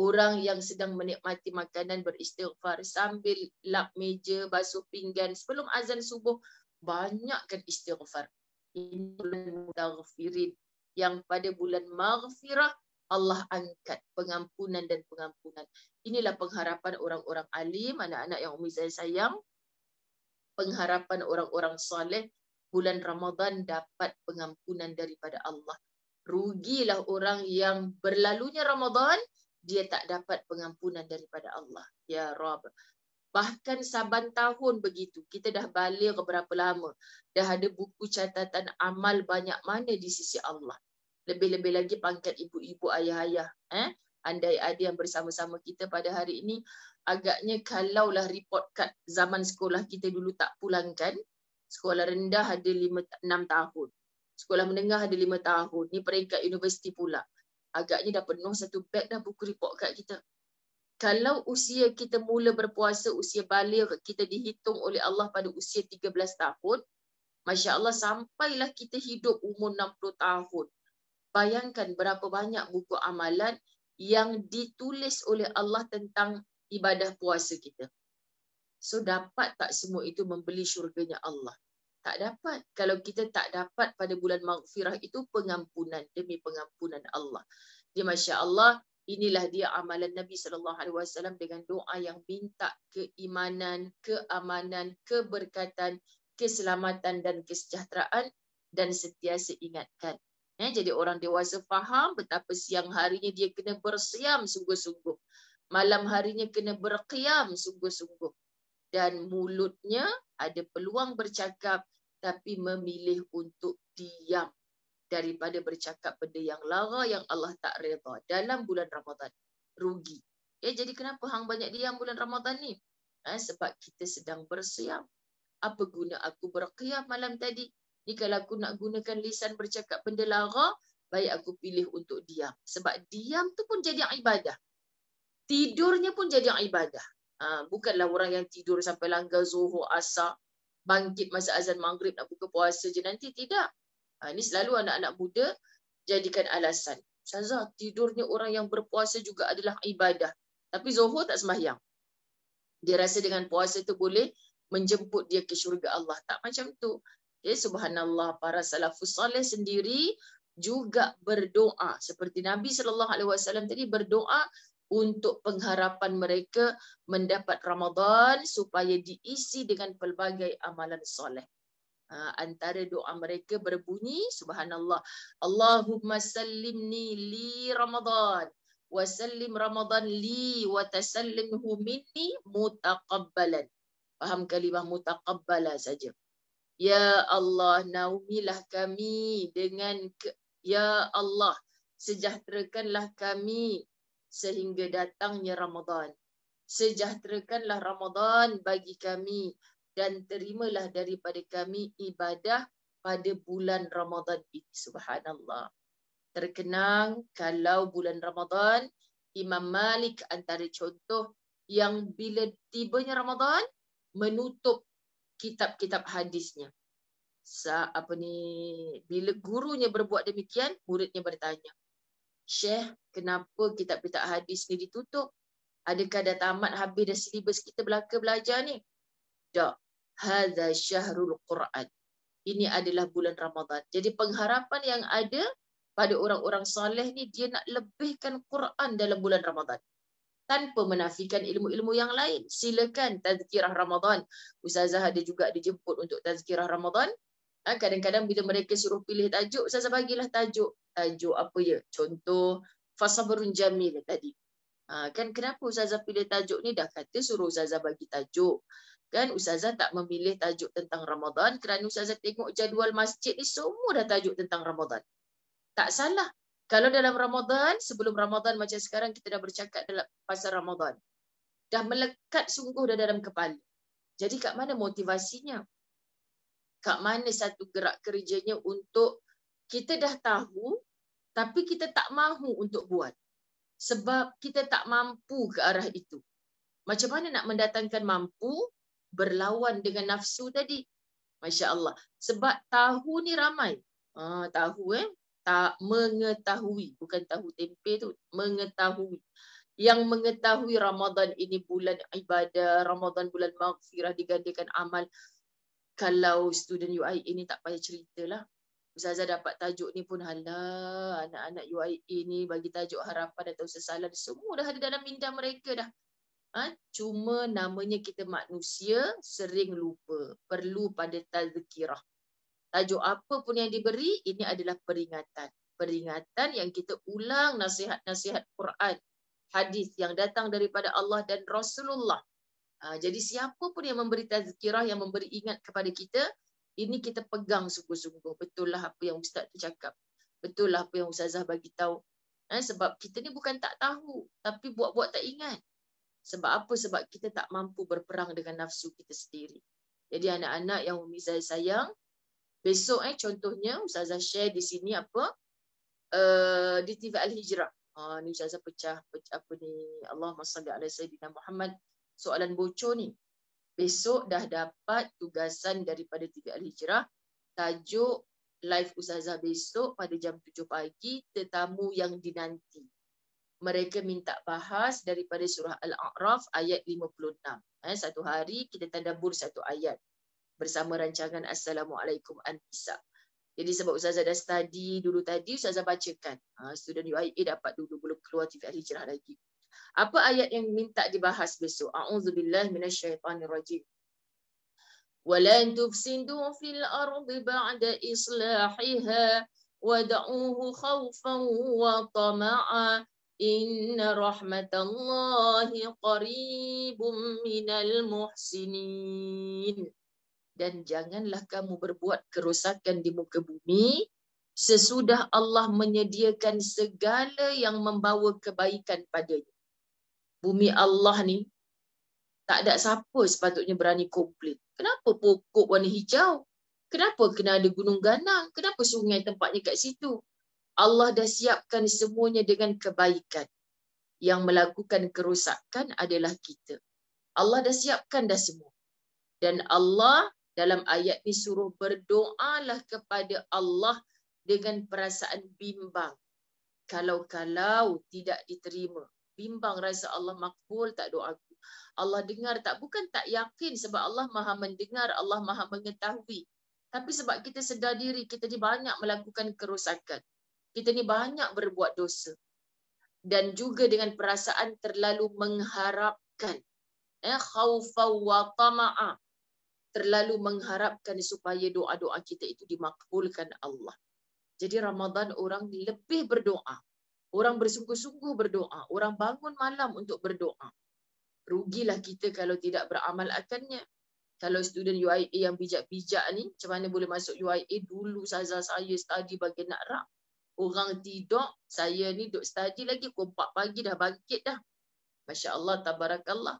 orang yang sedang menikmati makanan beristighfar sambil lap meja basuh pinggan sebelum azan subuh banyakkan istighfar ini bulan yang pada bulan maghfirah Allah angkat pengampunan dan pengampunan. Inilah pengharapan orang-orang alim, anak-anak yang umi saya sayang. Pengharapan orang-orang soleh bulan Ramadan dapat pengampunan daripada Allah. Rugilah orang yang berlalunya Ramadan, dia tak dapat pengampunan daripada Allah. Ya Rabb. Bahkan saban tahun begitu, kita dah balik berapa lama. Dah ada buku catatan amal banyak mana di sisi Allah lebih-lebih lagi pangkat ibu-ibu ayah-ayah eh andai ada yang bersama-sama kita pada hari ini agaknya kalaulah report kat zaman sekolah kita dulu tak pulangkan sekolah rendah ada 5 6 tahun sekolah menengah ada 5 tahun ni peringkat universiti pula agaknya dah penuh satu beg dah buku report kat kita kalau usia kita mula berpuasa usia balik kita dihitung oleh Allah pada usia 13 tahun Masya Allah, sampailah kita hidup umur 60 tahun bayangkan berapa banyak buku amalan yang ditulis oleh Allah tentang ibadah puasa kita. So dapat tak semua itu membeli syurganya Allah? Tak dapat. Kalau kita tak dapat pada bulan maghfirah itu pengampunan demi pengampunan Allah. Di Masya Allah, inilah dia amalan Nabi SAW dengan doa yang minta keimanan, keamanan, keberkatan, keselamatan dan kesejahteraan dan sentiasa ingatkan Eh, jadi orang dewasa faham betapa siang harinya dia kena bersiam sungguh-sungguh. Malam harinya kena berqiyam sungguh-sungguh. Dan mulutnya ada peluang bercakap tapi memilih untuk diam daripada bercakap benda yang lara yang Allah tak reda dalam bulan Ramadan. Rugi. Ya, jadi kenapa hang banyak diam bulan Ramadan ni? Eh, sebab kita sedang bersiam. Apa guna aku berqiyam malam tadi? Ni kalau aku nak gunakan lisan bercakap benda lara, baik aku pilih untuk diam. Sebab diam tu pun jadi ibadah. Tidurnya pun jadi ibadah. Ha, bukanlah orang yang tidur sampai langgar zuhur asar, bangkit masa azan maghrib nak buka puasa je nanti. Tidak. Ha, ini selalu anak-anak muda jadikan alasan. Ustazah, tidurnya orang yang berpuasa juga adalah ibadah. Tapi zuhur tak sembahyang. Dia rasa dengan puasa tu boleh menjemput dia ke syurga Allah. Tak macam tu. Okay, eh, subhanallah para salafus saleh sendiri juga berdoa seperti Nabi sallallahu alaihi wasallam tadi berdoa untuk pengharapan mereka mendapat Ramadan supaya diisi dengan pelbagai amalan soleh. Ha, antara doa mereka berbunyi subhanallah Allahumma sallimni li Ramadan wa sallim Ramadan li wa tasallimhu minni mutaqabbalan. Faham kalimah mutaqabbala saja. Ya Allah, naumilah kami dengan ke- Ya Allah, sejahterakanlah kami sehingga datangnya Ramadhan Sejahterakanlah Ramadhan bagi kami dan terimalah daripada kami ibadah pada bulan Ramadhan ini. Subhanallah. Terkenang kalau bulan Ramadhan Imam Malik antara contoh yang bila tibanya Ramadhan menutup kitab-kitab hadisnya. Sa, apa ni bila gurunya berbuat demikian muridnya bertanya Syekh kenapa kitab-kitab hadis ni ditutup adakah dah tamat habis dah silibus kita belaka belajar ni tak hadza syahrul quran ini adalah bulan Ramadhan. jadi pengharapan yang ada pada orang-orang soleh ni dia nak lebihkan Quran dalam bulan Ramadhan tanpa menafikan ilmu-ilmu yang lain. Silakan tazkirah Ramadan. Ustazah ada juga dijemput untuk tazkirah Ramadan. Ha, kadang-kadang bila mereka suruh pilih tajuk, Ustazah bagilah tajuk. Tajuk apa ya? Contoh, fasa Fasabarun Jamil tadi. Ha, kan kenapa Ustazah pilih tajuk ni? Dah kata suruh Ustazah bagi tajuk. Kan Ustazah tak memilih tajuk tentang Ramadan kerana Ustazah tengok jadual masjid ni semua dah tajuk tentang Ramadan. Tak salah kalau dalam Ramadan, sebelum Ramadan macam sekarang kita dah bercakap dalam pasal Ramadan. Dah melekat sungguh dah dalam kepala. Jadi kat mana motivasinya? Kat mana satu gerak kerjanya untuk kita dah tahu tapi kita tak mahu untuk buat. Sebab kita tak mampu ke arah itu. Macam mana nak mendatangkan mampu berlawan dengan nafsu tadi? Masya Allah. Sebab tahu ni ramai. Ah, tahu eh tak mengetahui bukan tahu tempe tu mengetahui yang mengetahui Ramadan ini bulan ibadah Ramadan bulan maghfirah digandakan amal kalau student UI ini tak payah ceritalah Ustazah dapat tajuk ni pun hala anak-anak UI ini bagi tajuk harapan atau sesalan semua dah ada dalam minda mereka dah Ha? Cuma namanya kita manusia sering lupa. Perlu pada tazkirah tajuk apa pun yang diberi ini adalah peringatan peringatan yang kita ulang nasihat-nasihat Quran hadis yang datang daripada Allah dan Rasulullah ah, jadi siapa pun yang memberi tazkirah yang memberi ingat kepada kita ini kita pegang sungguh-sungguh betul lah apa yang ustaz tu cakap betul lah apa yang ustazah bagi tahu ah, sebab kita ni bukan tak tahu tapi buat-buat tak ingat sebab apa sebab kita tak mampu berperang dengan nafsu kita sendiri jadi anak-anak yang umi saya sayang Besok eh contohnya ustazah share di sini apa? Uh, di TV Al-Hijrah. Ha uh, ni ustazah pecah, pecah apa ni? Allahumma salli ala sayyidina Muhammad. Soalan bocor ni. Besok dah dapat tugasan daripada TV Al-Hijrah tajuk live ustazah besok pada jam 7 pagi tetamu yang dinanti. Mereka minta bahas daripada surah Al-A'raf ayat 56. Eh, satu hari kita tadabbur satu ayat bersama rancangan Assalamualaikum Anissa. Jadi sebab Ustazah dah study dulu tadi, Ustazah bacakan. Ha, student UIA dapat dulu, belum keluar TV Al-Hijrah lagi. Apa ayat yang minta dibahas besok? A'udzubillah minasyaitanirrajim. Walan tufsindu fil ardi ba'da islahiha wad'uhu khawfan wa tama'a inna rahmatallahi qaribum minal muhsinin dan janganlah kamu berbuat kerosakan di muka bumi sesudah Allah menyediakan segala yang membawa kebaikan padanya. Bumi Allah ni tak ada siapa sepatutnya berani komplain. Kenapa pokok warna hijau? Kenapa kena ada gunung ganang? Kenapa sungai tempatnya kat situ? Allah dah siapkan semuanya dengan kebaikan. Yang melakukan kerosakan adalah kita. Allah dah siapkan dah semua. Dan Allah dalam ayat ni suruh berdoalah kepada Allah dengan perasaan bimbang. Kalau-kalau tidak diterima. Bimbang rasa Allah makbul tak doa aku. Allah dengar tak? Bukan tak yakin sebab Allah maha mendengar, Allah maha mengetahui. Tapi sebab kita sedar diri, kita ni banyak melakukan kerosakan. Kita ni banyak berbuat dosa. Dan juga dengan perasaan terlalu mengharapkan. Eh, khawfa wa tama'a terlalu mengharapkan supaya doa-doa kita itu dimakbulkan Allah. Jadi Ramadan orang lebih berdoa. Orang bersungguh-sungguh berdoa. Orang bangun malam untuk berdoa. Rugilah kita kalau tidak beramal akannya. Kalau student UIA yang bijak-bijak ni, macam mana boleh masuk UIA dulu saza saya study bagi nak rap. Orang tidur, saya ni duduk study lagi. Kumpak pagi dah bangkit dah. Masya Allah, tabarakallah.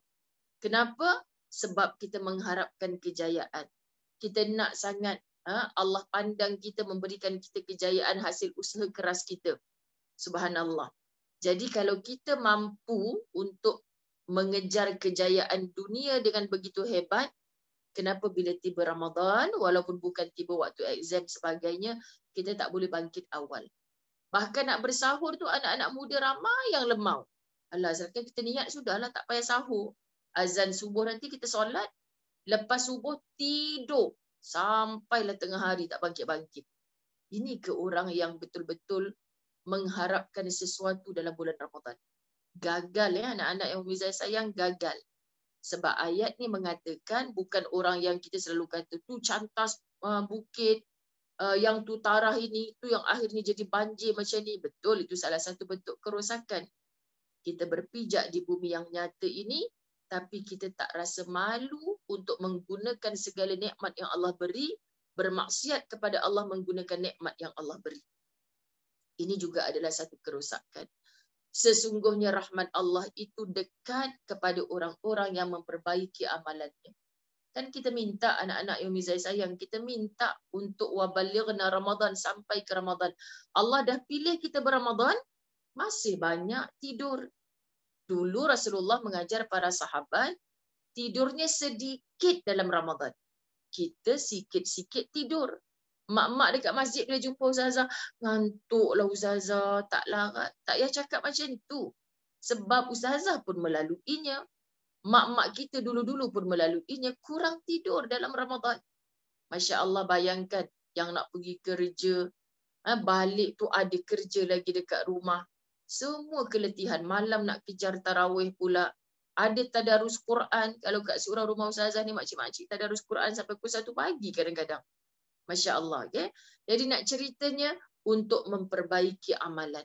Kenapa? sebab kita mengharapkan kejayaan. Kita nak sangat ha, Allah pandang kita memberikan kita kejayaan hasil usaha keras kita. Subhanallah. Jadi kalau kita mampu untuk mengejar kejayaan dunia dengan begitu hebat, kenapa bila tiba Ramadan, walaupun bukan tiba waktu exam sebagainya, kita tak boleh bangkit awal. Bahkan nak bersahur tu anak-anak muda ramai yang lemau. Alah, kita niat sudahlah tak payah sahur azan subuh nanti kita solat lepas subuh tidur sampai sampailah tengah hari tak bangkit-bangkit ini ke orang yang betul-betul mengharapkan sesuatu dalam bulan Ramadan gagal ya anak-anak yang umi saya sayang gagal sebab ayat ni mengatakan bukan orang yang kita selalu kata tu cantas uh, bukit uh, yang tu tarah ini tu yang akhirnya jadi banjir macam ni betul itu salah satu bentuk kerosakan kita berpijak di bumi yang nyata ini tapi kita tak rasa malu untuk menggunakan segala nikmat yang Allah beri bermaksiat kepada Allah menggunakan nikmat yang Allah beri. Ini juga adalah satu kerosakan. Sesungguhnya rahmat Allah itu dekat kepada orang-orang yang memperbaiki amalannya. Dan kita minta anak-anak yang mizai sayang, kita minta untuk wabalirna Ramadan sampai ke Ramadan. Allah dah pilih kita beramadan, masih banyak tidur, dulu Rasulullah mengajar para sahabat tidurnya sedikit dalam Ramadan. Kita sikit-sikit tidur. Mak-mak dekat masjid bila jumpa Ustazah, ngantuklah Ustazah, tak larat. Tak payah cakap macam itu. Sebab Ustazah pun melaluinya. Mak-mak kita dulu-dulu pun melaluinya. Kurang tidur dalam Ramadan. Masya Allah bayangkan yang nak pergi kerja, eh, balik tu ada kerja lagi dekat rumah semua keletihan. Malam nak kejar tarawih pula. Ada tadarus Quran. Kalau kat seorang rumah ustazah ni makcik-makcik tadarus Quran sampai pukul satu pagi kadang-kadang. Masya Allah. Okay? Jadi nak ceritanya untuk memperbaiki amalan.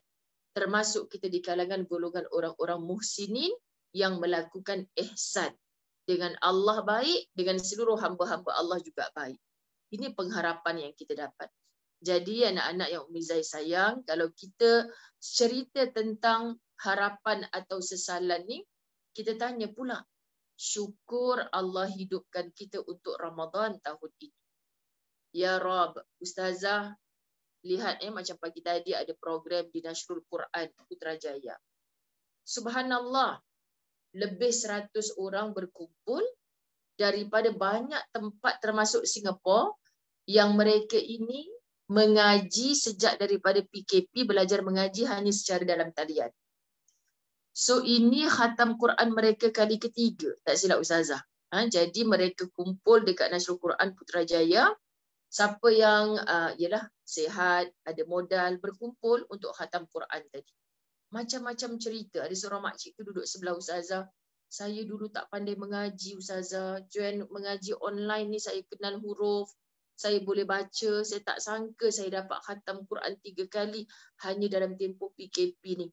Termasuk kita di kalangan golongan orang-orang muhsinin yang melakukan ihsan. Dengan Allah baik, dengan seluruh hamba-hamba Allah juga baik. Ini pengharapan yang kita dapat. Jadi anak-anak yang Umi Zai sayang, kalau kita cerita tentang harapan atau sesalan ni, kita tanya pula, syukur Allah hidupkan kita untuk Ramadan tahun ini. Ya Rab, Ustazah, lihat eh, macam pagi tadi ada program di Nasrul Quran Putrajaya. Subhanallah, lebih 100 orang berkumpul daripada banyak tempat termasuk Singapura yang mereka ini mengaji sejak daripada PKP belajar mengaji hanya secara dalam talian. So ini khatam Quran mereka kali ketiga, tak silap ustazah. Ha, jadi mereka kumpul dekat Nasrul Quran Putrajaya. Siapa yang uh, yalah sehat, ada modal berkumpul untuk khatam Quran tadi. Macam-macam cerita. Ada seorang makcik tu duduk sebelah ustazah. Saya dulu tak pandai mengaji ustazah. Join mengaji online ni saya kenal huruf, saya boleh baca, saya tak sangka saya dapat khatam Quran tiga kali hanya dalam tempoh PKP ni.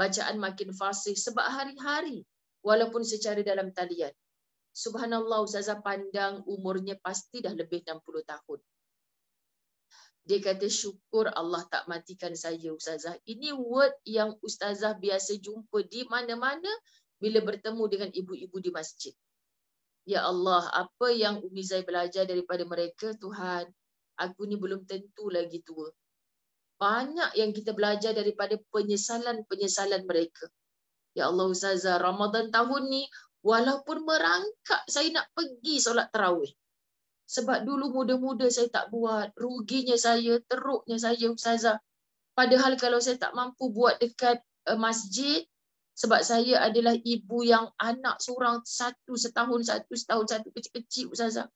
Bacaan makin fasih sebab hari-hari walaupun secara dalam talian. Subhanallah Ustazah pandang umurnya pasti dah lebih 60 tahun. Dia kata syukur Allah tak matikan saya Ustazah. Ini word yang Ustazah biasa jumpa di mana-mana bila bertemu dengan ibu-ibu di masjid. Ya Allah, apa yang Umi Zai belajar daripada mereka, Tuhan, aku ni belum tentu lagi tua. Banyak yang kita belajar daripada penyesalan-penyesalan mereka. Ya Allah, Ustazah, Ramadan tahun ni, walaupun merangkak saya nak pergi solat terawih. Sebab dulu muda-muda saya tak buat, ruginya saya, teruknya saya, Ustazah. Padahal kalau saya tak mampu buat dekat eh, masjid, sebab saya adalah ibu yang anak seorang satu setahun satu setahun satu kecil-kecil ustazah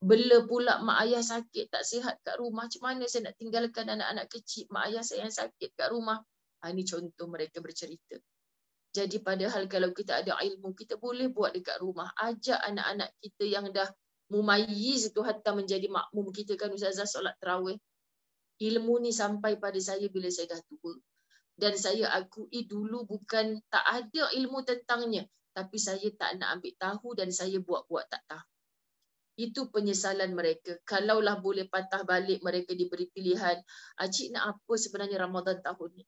bela pula mak ayah sakit tak sihat kat rumah macam mana saya nak tinggalkan anak-anak kecil mak ayah saya yang sakit kat rumah ha, ini contoh mereka bercerita jadi padahal kalau kita ada ilmu kita boleh buat dekat rumah ajak anak-anak kita yang dah mumayyiz tu hatta menjadi makmum kita kan ustazah solat tarawih ilmu ni sampai pada saya bila saya dah tua dan saya akui dulu bukan tak ada ilmu tentangnya tapi saya tak nak ambil tahu dan saya buat-buat tak tahu itu penyesalan mereka kalaulah boleh patah balik mereka diberi pilihan acik nak apa sebenarnya Ramadan tahun ni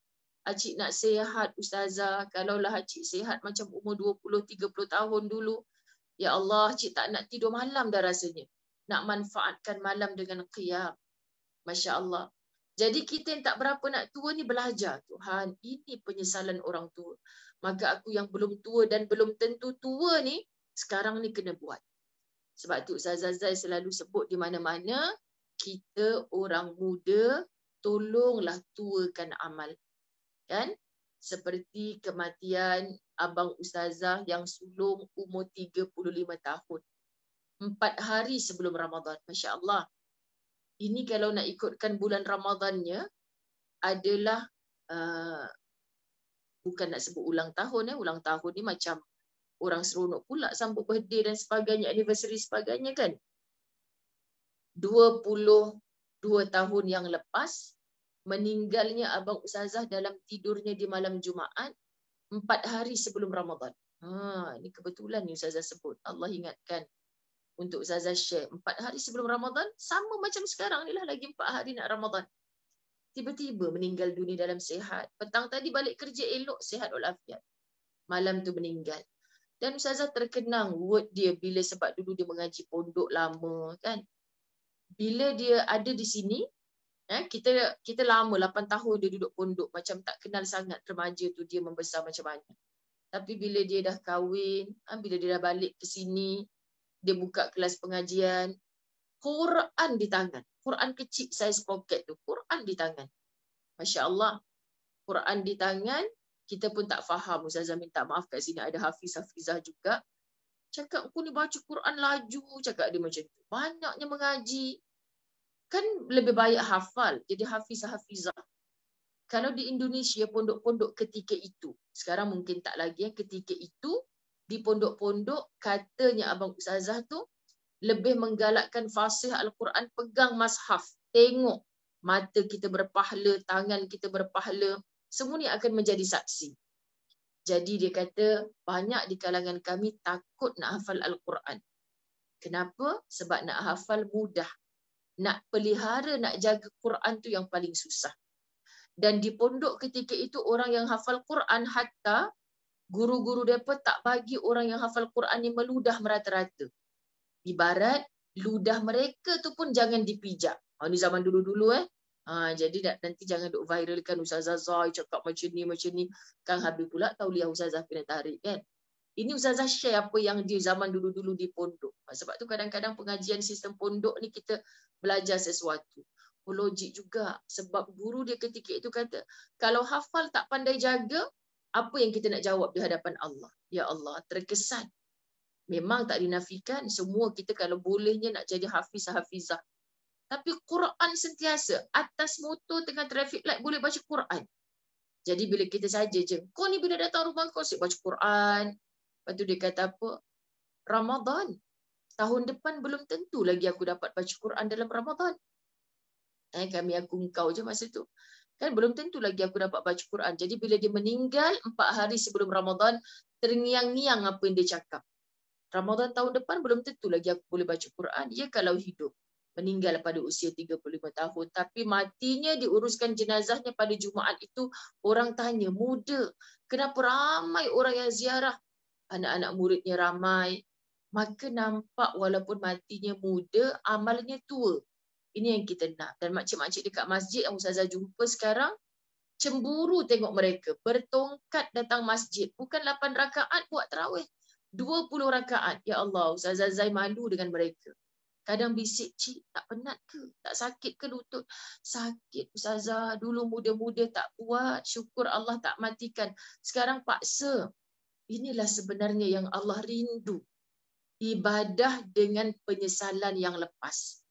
acik nak sehat ustazah kalaulah acik sehat macam umur 20 30 tahun dulu ya Allah acik tak nak tidur malam dah rasanya nak manfaatkan malam dengan qiyam masya-Allah jadi kita yang tak berapa nak tua ni belajar. Tuhan, ini penyesalan orang tua. Maka aku yang belum tua dan belum tentu tua ni, sekarang ni kena buat. Sebab tu Zazazai selalu sebut di mana-mana, kita orang muda, tolonglah tuakan amal. Kan? Seperti kematian abang ustazah yang sulung umur 35 tahun. Empat hari sebelum Ramadan. Masya Allah ini kalau nak ikutkan bulan Ramadannya adalah uh, bukan nak sebut ulang tahun eh ulang tahun ni macam orang seronok pula sambut birthday dan sebagainya anniversary sebagainya kan 22 tahun yang lepas meninggalnya abang Ustazah dalam tidurnya di malam Jumaat empat hari sebelum Ramadan. Ha ini kebetulan ni Ustazah sebut Allah ingatkan untuk Zaza share empat hari sebelum Ramadan sama macam sekarang inilah lagi empat hari nak Ramadan tiba-tiba meninggal dunia dalam sehat petang tadi balik kerja elok sehat walafiat malam tu meninggal dan Zaza terkenang word dia bila sebab dulu dia mengaji pondok lama kan bila dia ada di sini eh, kita kita lama 8 tahun dia duduk pondok macam tak kenal sangat remaja tu dia membesar macam mana tapi bila dia dah kahwin, kan, bila dia dah balik ke sini, dia buka kelas pengajian, Quran di tangan. Quran kecil saiz poket tu, Quran di tangan. Masya Allah, Quran di tangan, kita pun tak faham. Ustazah minta maaf kat sini, ada Hafiz Hafizah juga. Cakap, aku ni baca Quran laju, cakap dia macam tu. Banyaknya mengaji. Kan lebih baik hafal, jadi Hafiz Hafizah. Kalau di Indonesia, pondok-pondok ketika itu, sekarang mungkin tak lagi, ketika itu, di pondok-pondok katanya abang ustazah tu lebih menggalakkan fasih al-Quran pegang mushaf tengok mata kita berpahala tangan kita berpahala semua ni akan menjadi saksi jadi dia kata banyak di kalangan kami takut nak hafal al-Quran kenapa sebab nak hafal mudah nak pelihara nak jaga Quran tu yang paling susah dan di pondok ketika itu orang yang hafal Quran hatta guru-guru mereka tak bagi orang yang hafal Quran ni meludah merata-rata. Ibarat ludah mereka tu pun jangan dipijak. Ha, ni zaman dulu-dulu eh. Ha, jadi nak, nanti jangan duk viralkan Ustazah Zai cakap macam ni, macam ni. Kang Habib pula tauliah Ustazah kena tarik kan. Ini Ustazah share apa yang dia zaman dulu-dulu di pondok. Ha, sebab tu kadang-kadang pengajian sistem pondok ni kita belajar sesuatu. Logik juga. Sebab guru dia ketika itu kata, kalau hafal tak pandai jaga, apa yang kita nak jawab di hadapan Allah? Ya Allah, terkesan. Memang tak dinafikan semua kita kalau bolehnya nak jadi hafiz hafizah. Tapi Quran sentiasa atas motor tengah traffic light boleh baca Quran. Jadi bila kita saja je, kau ni bila datang rumah kau sik baca Quran. Lepas tu dia kata apa? Ramadan. Tahun depan belum tentu lagi aku dapat baca Quran dalam Ramadan. Eh, kami aku kau je masa tu kan belum tentu lagi aku dapat baca Quran. Jadi bila dia meninggal empat hari sebelum Ramadan, terngiang-ngiang apa yang dia cakap. Ramadan tahun depan belum tentu lagi aku boleh baca Quran. Ya kalau hidup. Meninggal pada usia 35 tahun. Tapi matinya diuruskan jenazahnya pada Jumaat itu. Orang tanya, muda. Kenapa ramai orang yang ziarah? Anak-anak muridnya ramai. Maka nampak walaupun matinya muda, amalnya tua. Ini yang kita nak. Dan makcik-makcik dekat masjid yang Ustazah jumpa sekarang, cemburu tengok mereka. Bertongkat datang masjid. Bukan 8 rakaat buat terawih. 20 rakaat. Ya Allah, Ustazah Zai malu dengan mereka. Kadang bisik, cik, tak penat ke? Tak sakit ke lutut? Sakit, Ustazah. Dulu muda-muda tak buat. Syukur Allah tak matikan. Sekarang paksa. Inilah sebenarnya yang Allah rindu. Ibadah dengan penyesalan yang lepas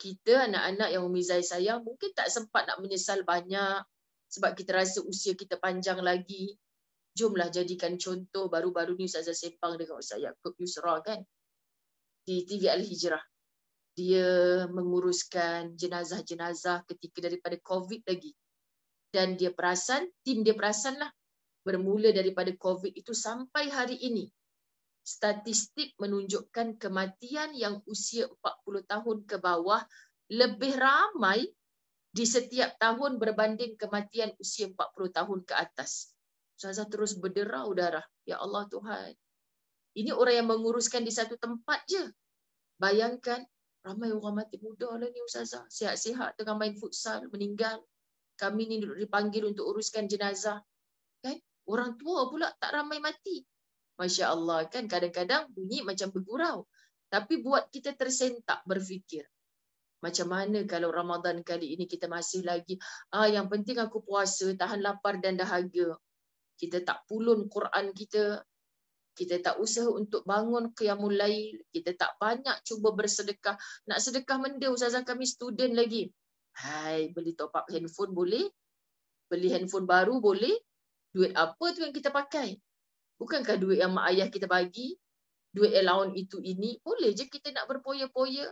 kita anak-anak yang memizai saya mungkin tak sempat nak menyesal banyak sebab kita rasa usia kita panjang lagi. Jomlah jadikan contoh baru-baru ni Ustazah Sepang dengan Ustaz Yaakob Yusra kan. Di TV Al-Hijrah. Dia menguruskan jenazah-jenazah ketika daripada COVID lagi. Dan dia perasan, tim dia perasan lah. Bermula daripada COVID itu sampai hari ini statistik menunjukkan kematian yang usia 40 tahun ke bawah lebih ramai di setiap tahun berbanding kematian usia 40 tahun ke atas. Ustazah terus berderau darah. Ya Allah Tuhan. Ini orang yang menguruskan di satu tempat je. Bayangkan ramai orang mati muda lah ni Ustazah. Sihat-sihat tengah main futsal, meninggal. Kami ni dipanggil untuk uruskan jenazah. Kan? Orang tua pula tak ramai mati. Masya Allah kan kadang-kadang bunyi macam bergurau. Tapi buat kita tersentak berfikir. Macam mana kalau Ramadan kali ini kita masih lagi. ah Yang penting aku puasa, tahan lapar dan dahaga. Kita tak pulun Quran kita. Kita tak usah untuk bangun Qiyamul Lail. Kita tak banyak cuba bersedekah. Nak sedekah menda, usaha kami student lagi. Hai, beli top up handphone boleh. Beli handphone baru boleh. Duit apa tu yang kita pakai? Bukankah duit yang mak ayah kita bagi, duit allowance itu ini, boleh je kita nak berpoya-poya.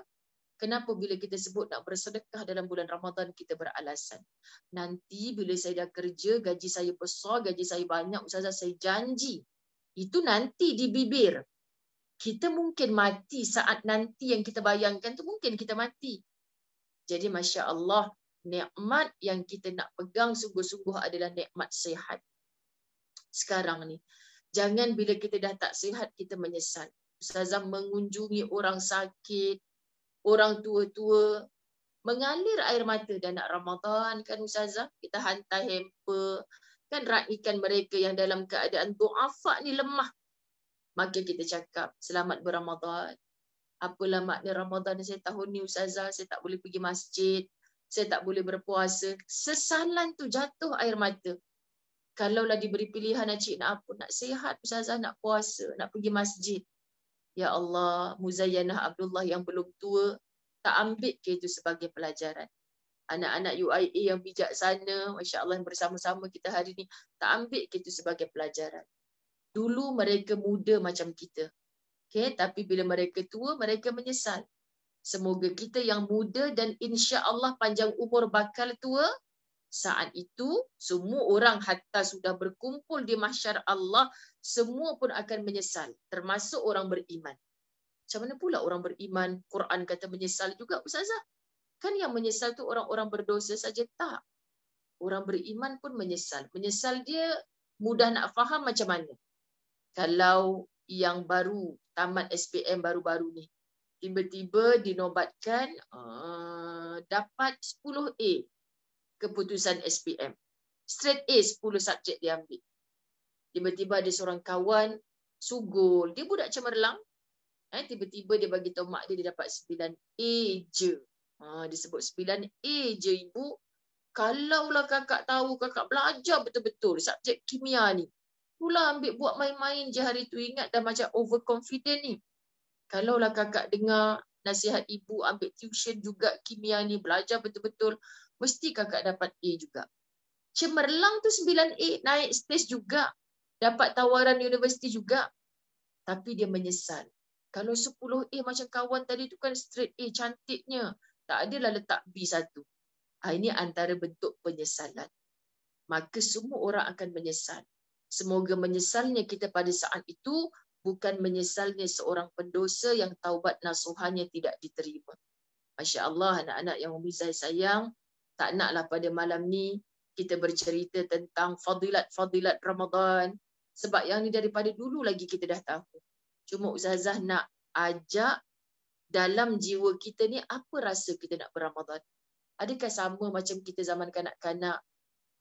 Kenapa bila kita sebut nak bersedekah dalam bulan Ramadan, kita beralasan. Nanti bila saya dah kerja, gaji saya besar, gaji saya banyak, usaha saya janji. Itu nanti di bibir. Kita mungkin mati saat nanti yang kita bayangkan tu mungkin kita mati. Jadi Masya Allah, nikmat yang kita nak pegang sungguh-sungguh adalah nikmat sehat. Sekarang ni, Jangan bila kita dah tak sihat, kita menyesal. Ustazah mengunjungi orang sakit, orang tua-tua, mengalir air mata dan nak Ramadan kan Ustazah, kita hantar hamper, kan raikan mereka yang dalam keadaan du'afa ni lemah. Maka kita cakap, selamat beramadhan. Apalah makna Ramadan saya tahun ni Ustazah, saya tak boleh pergi masjid, saya tak boleh berpuasa. Sesalan tu jatuh air mata. Kalau kalaulah diberi pilihan Acik nak apa, nak sihat, Ustazah nak puasa, nak pergi masjid. Ya Allah, Muzayyanah Abdullah yang belum tua, tak ambil ke itu sebagai pelajaran. Anak-anak UIA yang bijaksana, Masya Allah yang bersama-sama kita hari ini, tak ambil ke itu sebagai pelajaran. Dulu mereka muda macam kita. Okay, tapi bila mereka tua, mereka menyesal. Semoga kita yang muda dan insya Allah panjang umur bakal tua, Saat itu, semua orang hatta sudah berkumpul di mahsyar Allah, semua pun akan menyesal, termasuk orang beriman. Macam mana pula orang beriman, Quran kata menyesal juga, Ustazah? Kan yang menyesal tu orang-orang berdosa saja tak. Orang beriman pun menyesal. Menyesal dia mudah nak faham macam mana. Kalau yang baru tamat SPM baru-baru ni, tiba-tiba dinobatkan uh, dapat 10A keputusan SPM. Straight A 10 subjek dia ambil. Tiba-tiba ada seorang kawan sugul, dia budak cemerlang. Eh, tiba-tiba dia bagi tahu mak dia dia dapat 9 A je. Ha, dia sebut 9 A je ibu. Kalaulah kakak tahu kakak belajar betul-betul subjek kimia ni. Itulah ambil buat main-main je hari tu ingat dah macam overconfident ni. Kalaulah kakak dengar nasihat ibu ambil tuition juga kimia ni belajar betul-betul mesti kakak dapat A juga. Cemerlang tu 9A, naik stage juga. Dapat tawaran universiti juga. Tapi dia menyesal. Kalau 10A macam kawan tadi tu kan straight A, cantiknya. Tak adalah letak B satu. Ha, ini antara bentuk penyesalan. Maka semua orang akan menyesal. Semoga menyesalnya kita pada saat itu bukan menyesalnya seorang pendosa yang taubat nasuhannya tidak diterima. Masya Allah anak-anak yang umi sayang, tak naklah pada malam ni kita bercerita tentang fadilat-fadilat Ramadan sebab yang ni daripada dulu lagi kita dah tahu. Cuma Ustazah nak ajak dalam jiwa kita ni apa rasa kita nak beramadhan. Adakah sama macam kita zaman kanak-kanak?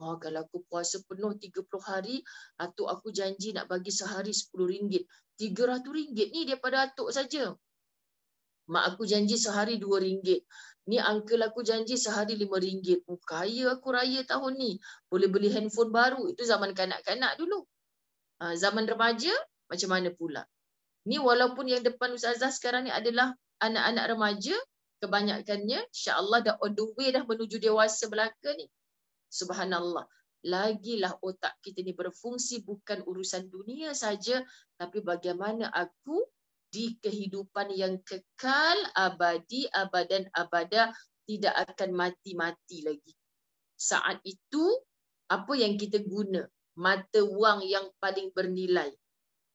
Oh, kalau aku puasa penuh 30 hari, Atuk aku janji nak bagi sehari RM10. RM300 ni daripada Atuk saja. Mak aku janji sehari rm ringgit. Ni uncle aku janji sehari lima ringgit. Oh, kaya aku raya tahun ni. Boleh beli handphone baru. Itu zaman kanak-kanak dulu. Ha, zaman remaja, macam mana pula. Ni walaupun yang depan Ustazah sekarang ni adalah anak-anak remaja, kebanyakannya insyaAllah dah on the way dah menuju dewasa belaka ni. Subhanallah. Lagilah otak kita ni berfungsi bukan urusan dunia saja, tapi bagaimana aku di kehidupan yang kekal abadi abadan abada tidak akan mati-mati lagi. Saat itu apa yang kita guna? Mata wang yang paling bernilai.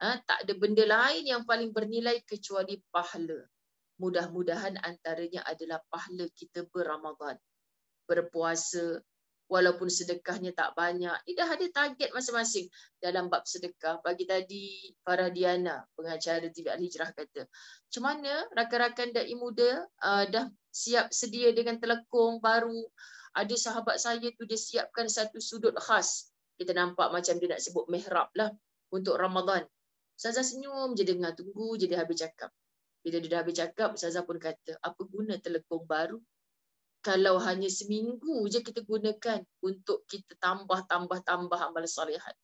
Ha, tak ada benda lain yang paling bernilai kecuali pahala. Mudah-mudahan antaranya adalah pahala kita beramadhan. Berpuasa, walaupun sedekahnya tak banyak. Dia dah ada target masing-masing dalam bab sedekah. Bagi tadi Farah Diana, pengacara TV Al-Hijrah kata, macam mana rakan-rakan da'i muda uh, dah siap sedia dengan telekung baru, ada sahabat saya tu dia siapkan satu sudut khas. Kita nampak macam dia nak sebut mihrab lah untuk Ramadan. Saza senyum je dengar tunggu je dia habis cakap. Bila dia dah habis cakap, Saza pun kata, apa guna telekung baru kalau hanya seminggu je kita gunakan untuk kita tambah tambah tambah amal solehat.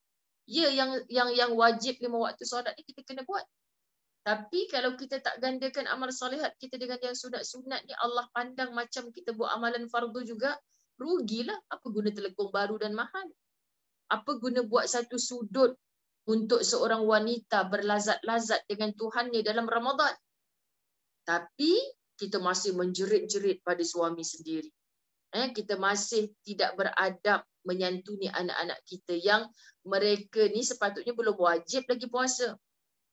Ya yang yang yang wajib lima waktu solat ni kita kena buat. Tapi kalau kita tak gandakan amal solehat kita dengan yang sudah sunat ni Allah pandang macam kita buat amalan fardu juga rugilah apa guna telekung baru dan mahal. Apa guna buat satu sudut untuk seorang wanita berlazat-lazat dengan Tuhan ni dalam Ramadan. Tapi kita masih menjerit-jerit pada suami sendiri. Eh, kita masih tidak beradab menyantuni anak-anak kita yang mereka ni sepatutnya belum wajib lagi puasa.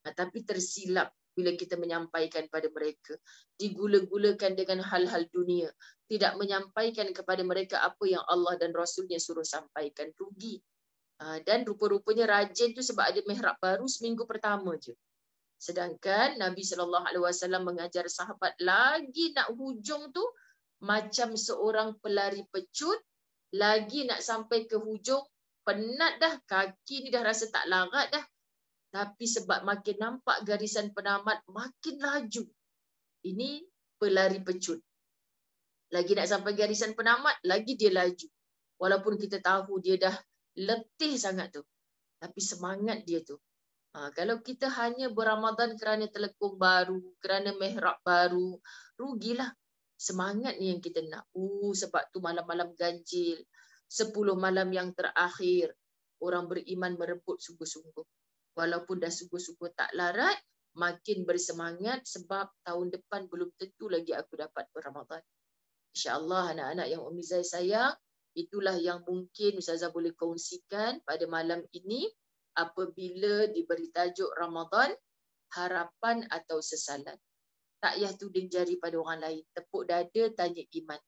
Ha, tapi tersilap bila kita menyampaikan pada mereka. Digula-gulakan dengan hal-hal dunia. Tidak menyampaikan kepada mereka apa yang Allah dan Rasulnya suruh sampaikan. Rugi. Ha, dan rupa-rupanya rajin tu sebab ada mihrab baru seminggu pertama je. Sedangkan Nabi sallallahu alaihi wasallam mengajar sahabat lagi nak hujung tu macam seorang pelari pecut lagi nak sampai ke hujung penat dah kaki ni dah rasa tak larat dah tapi sebab makin nampak garisan penamat makin laju ini pelari pecut lagi nak sampai garisan penamat lagi dia laju walaupun kita tahu dia dah letih sangat tu tapi semangat dia tu Ha, kalau kita hanya beramadan kerana telekung baru, kerana mihrab baru, rugilah. Semangat ni yang kita nak. Uh, sebab tu malam-malam ganjil. Sepuluh malam yang terakhir. Orang beriman merebut sungguh-sungguh. Walaupun dah sungguh-sungguh tak larat, makin bersemangat sebab tahun depan belum tentu lagi aku dapat beramadan. InsyaAllah anak-anak yang Umi Zai sayang, itulah yang mungkin Ustazah boleh kongsikan pada malam ini apabila diberi tajuk Ramadan harapan atau sesalan. Tak payah tuding jari pada orang lain. Tepuk dada, tanya iman.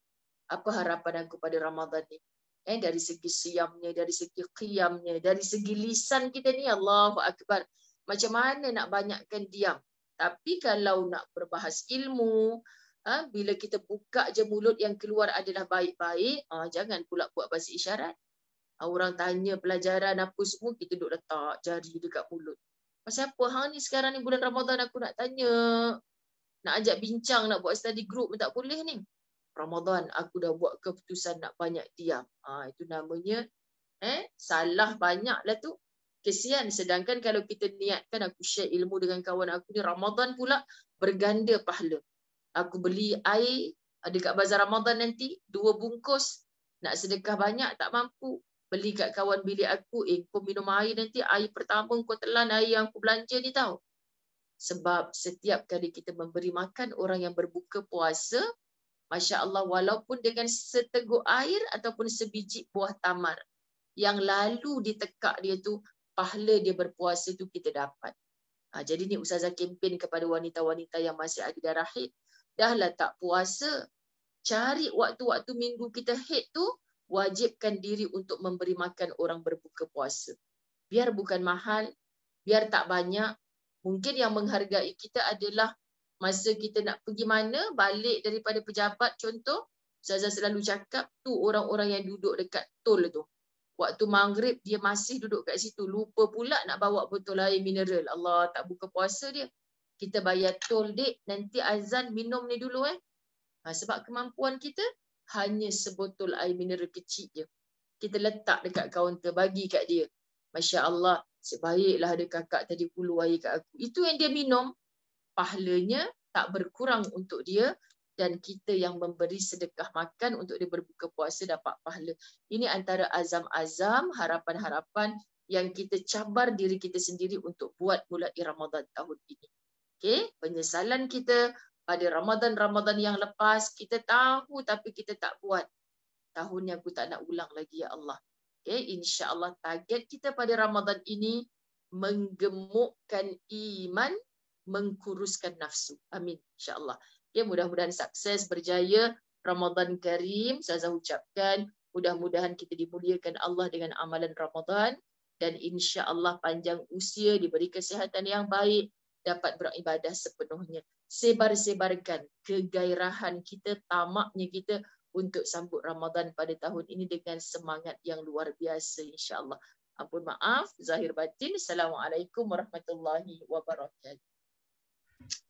Apa harapan aku pada Ramadan ni? Eh, dari segi siamnya, dari segi qiyamnya, dari segi lisan kita ni, Allahu Akbar. Macam mana nak banyakkan diam? Tapi kalau nak berbahas ilmu, ha, bila kita buka je mulut yang keluar adalah baik-baik, ha, jangan pula buat bahasa isyarat. Ah, orang tanya pelajaran apa semua kita duk letak jari dekat mulut. Pasal apa? Hang ni sekarang ni bulan Ramadan aku nak tanya. Nak ajak bincang, nak buat study group tak boleh ni. Ramadan aku dah buat keputusan nak banyak diam. Ha, itu namanya eh salah banyaklah tu. Kesian sedangkan kalau kita niatkan aku share ilmu dengan kawan aku ni Ramadan pula berganda pahala. Aku beli air ah, dekat bazar Ramadan nanti dua bungkus nak sedekah banyak tak mampu beli kat kawan bilik aku, eh kau minum air nanti, air pertama kau telan air yang aku belanja ni tau. Sebab setiap kali kita memberi makan orang yang berbuka puasa, Masya Allah, walaupun dengan seteguk air ataupun sebiji buah tamar, yang lalu ditekak dia tu, pahala dia berpuasa tu kita dapat. Ha, jadi ni usaha kempen kepada wanita-wanita yang masih ada darah hit, dahlah tak puasa, cari waktu-waktu minggu kita hit tu, wajibkan diri untuk memberi makan orang berbuka puasa. Biar bukan mahal, biar tak banyak, mungkin yang menghargai kita adalah masa kita nak pergi mana, balik daripada pejabat contoh, saya selalu cakap tu orang-orang yang duduk dekat tol tu. Waktu maghrib dia masih duduk kat situ, lupa pula nak bawa botol air mineral. Allah tak buka puasa dia. Kita bayar tol dek, nanti azan minum ni dulu eh. Ha, sebab kemampuan kita, hanya sebotol air mineral kecil je. Kita letak dekat kaunter, bagi kat dia. Masya Allah, sebaiklah ada kakak tadi hulu air kat aku. Itu yang dia minum, pahalanya tak berkurang untuk dia dan kita yang memberi sedekah makan untuk dia berbuka puasa dapat pahala. Ini antara azam-azam, harapan-harapan yang kita cabar diri kita sendiri untuk buat mulai Ramadan tahun ini. Okay? Penyesalan kita, pada Ramadan-Ramadan yang lepas kita tahu tapi kita tak buat. Tahun ni aku tak nak ulang lagi ya Allah. Okay, insya-Allah target kita pada Ramadan ini menggemukkan iman, mengkuruskan nafsu. Amin insya-Allah. Okay, mudah-mudahan sukses berjaya Ramadan Karim. Saya ucapkan mudah-mudahan kita dimuliakan Allah dengan amalan Ramadan dan insya-Allah panjang usia diberi kesihatan yang baik dapat beribadah sepenuhnya. Sebar-sebarkan kegairahan kita, tamaknya kita untuk sambut Ramadan pada tahun ini dengan semangat yang luar biasa insyaAllah. Ampun maaf, Zahir Batin. Assalamualaikum warahmatullahi wabarakatuh.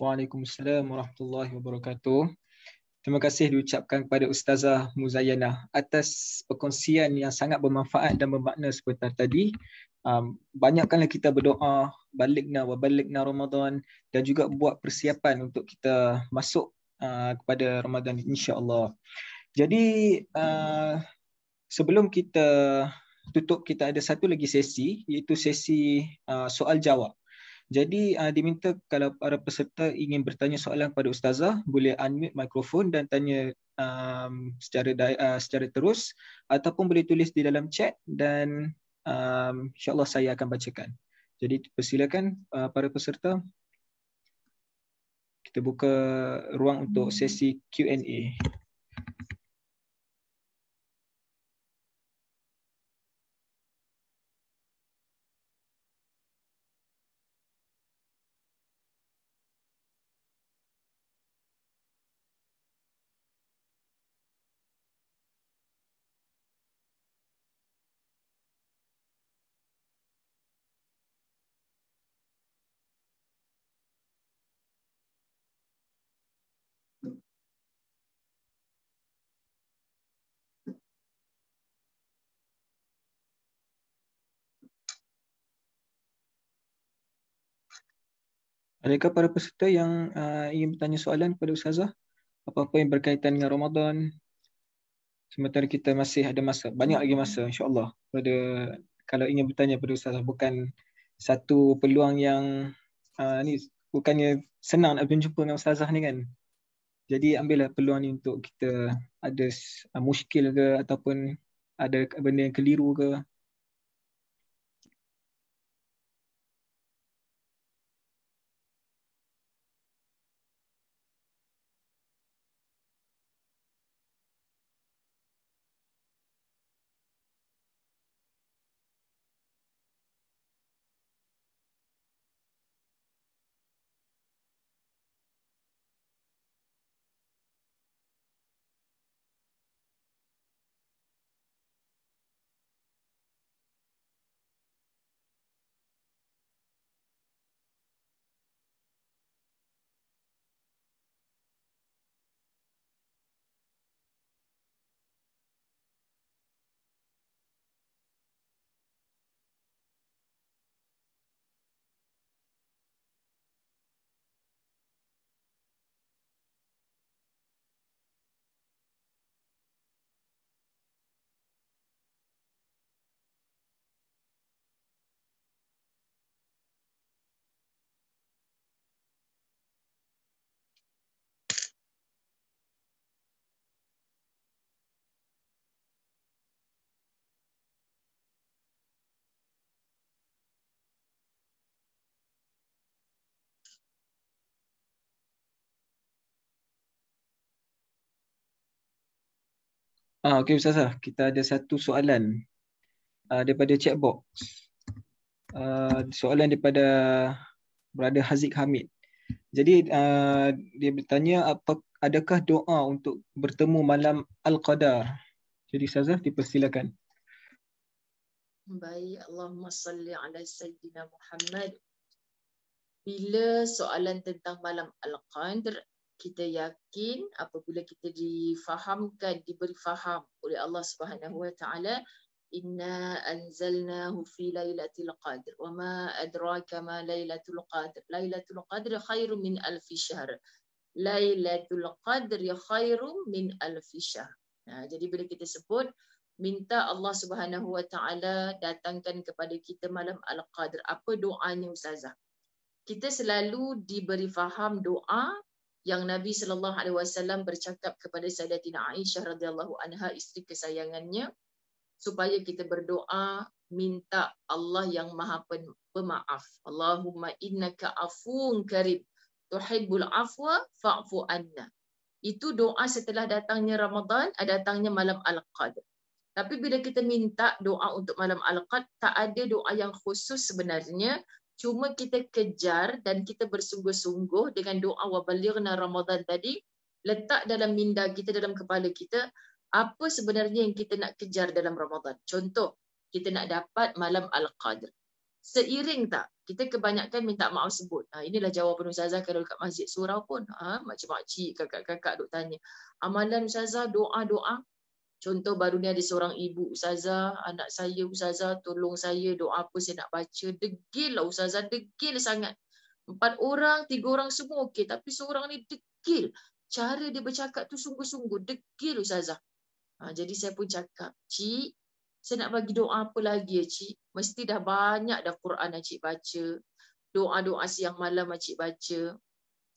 Waalaikumsalam warahmatullahi wabarakatuh. Terima kasih diucapkan kepada Ustazah Muzayana atas perkongsian yang sangat bermanfaat dan bermakna sebentar tadi um, banyakkanlah kita berdoa balikna wa balikna Ramadan dan juga buat persiapan untuk kita masuk uh, kepada Ramadan insya-Allah. Jadi uh, sebelum kita tutup kita ada satu lagi sesi iaitu sesi uh, soal jawab. Jadi uh, diminta kalau para peserta ingin bertanya soalan kepada ustazah boleh unmute mikrofon dan tanya um, secara uh, secara terus ataupun boleh tulis di dalam chat dan um, insyaAllah saya akan bacakan. Jadi persilakan uh, para peserta. Kita buka ruang untuk sesi Q&A. Adakah para peserta yang uh, ingin bertanya soalan kepada Ustazah? Apa-apa yang berkaitan dengan Ramadan? Sementara kita masih ada masa. Banyak lagi masa insyaAllah. Pada, kalau ingin bertanya kepada Ustazah, bukan satu peluang yang uh, ni bukannya senang nak berjumpa dengan Ustazah ni kan. Jadi ambillah peluang ni untuk kita ada uh, muskil ke ataupun ada benda yang keliru ke Ah, Okey Ustazah, kita ada satu soalan uh, daripada chat box. Uh, ah, soalan daripada Brother Haziq Hamid. Jadi uh, dia bertanya, apa, adakah doa untuk bertemu malam Al-Qadar? Jadi Ustazah, dipersilakan. Baik, Allahumma salli ala Sayyidina Muhammad. Bila soalan tentang malam Al-Qadar kita yakin apabila kita difahamkan diberi faham oleh Allah Subhanahu wa taala inna anzalnahu fi lailatul qadr wa ma adraka ma lailatul qadr lailatul qadr khairum min alf syahr lailatul qadr khairum min alf syahr nah jadi bila kita sebut minta Allah Subhanahu wa taala datangkan kepada kita malam al-qadr apa doanya ustazah kita selalu diberi faham doa yang Nabi sallallahu alaihi wasallam bercakap kepada Sayyidatina Aisyah radhiyallahu anha isteri kesayangannya supaya kita berdoa minta Allah yang Maha Pemaaf. Allahumma innaka afuun karim tuhibbul afwa fa'fu anna. Itu doa setelah datangnya Ramadan, eh, datangnya malam Al-Qadr. Tapi bila kita minta doa untuk malam Al-Qadr, tak ada doa yang khusus sebenarnya cuma kita kejar dan kita bersungguh-sungguh dengan doa wa balighna Ramadan tadi letak dalam minda kita dalam kepala kita apa sebenarnya yang kita nak kejar dalam Ramadan contoh kita nak dapat malam al-qadr seiring tak kita kebanyakan minta maaf sebut ha, inilah jawapan ustazah kalau dekat masjid surau pun ha macam mak kakak-kakak duk tanya amalan ustazah doa-doa Contoh baru ni ada seorang ibu Ustazah, anak saya Ustazah, tolong saya doa apa saya nak baca. Degil lah Ustazah, degil sangat. Empat orang, tiga orang semua okey. Tapi seorang ni degil. Cara dia bercakap tu sungguh-sungguh. Degil Ustazah. Ha, jadi saya pun cakap, Cik, saya nak bagi doa apa lagi ya Cik? Mesti dah banyak dah Quran yang Cik baca. Doa-doa siang malam yang Cik baca.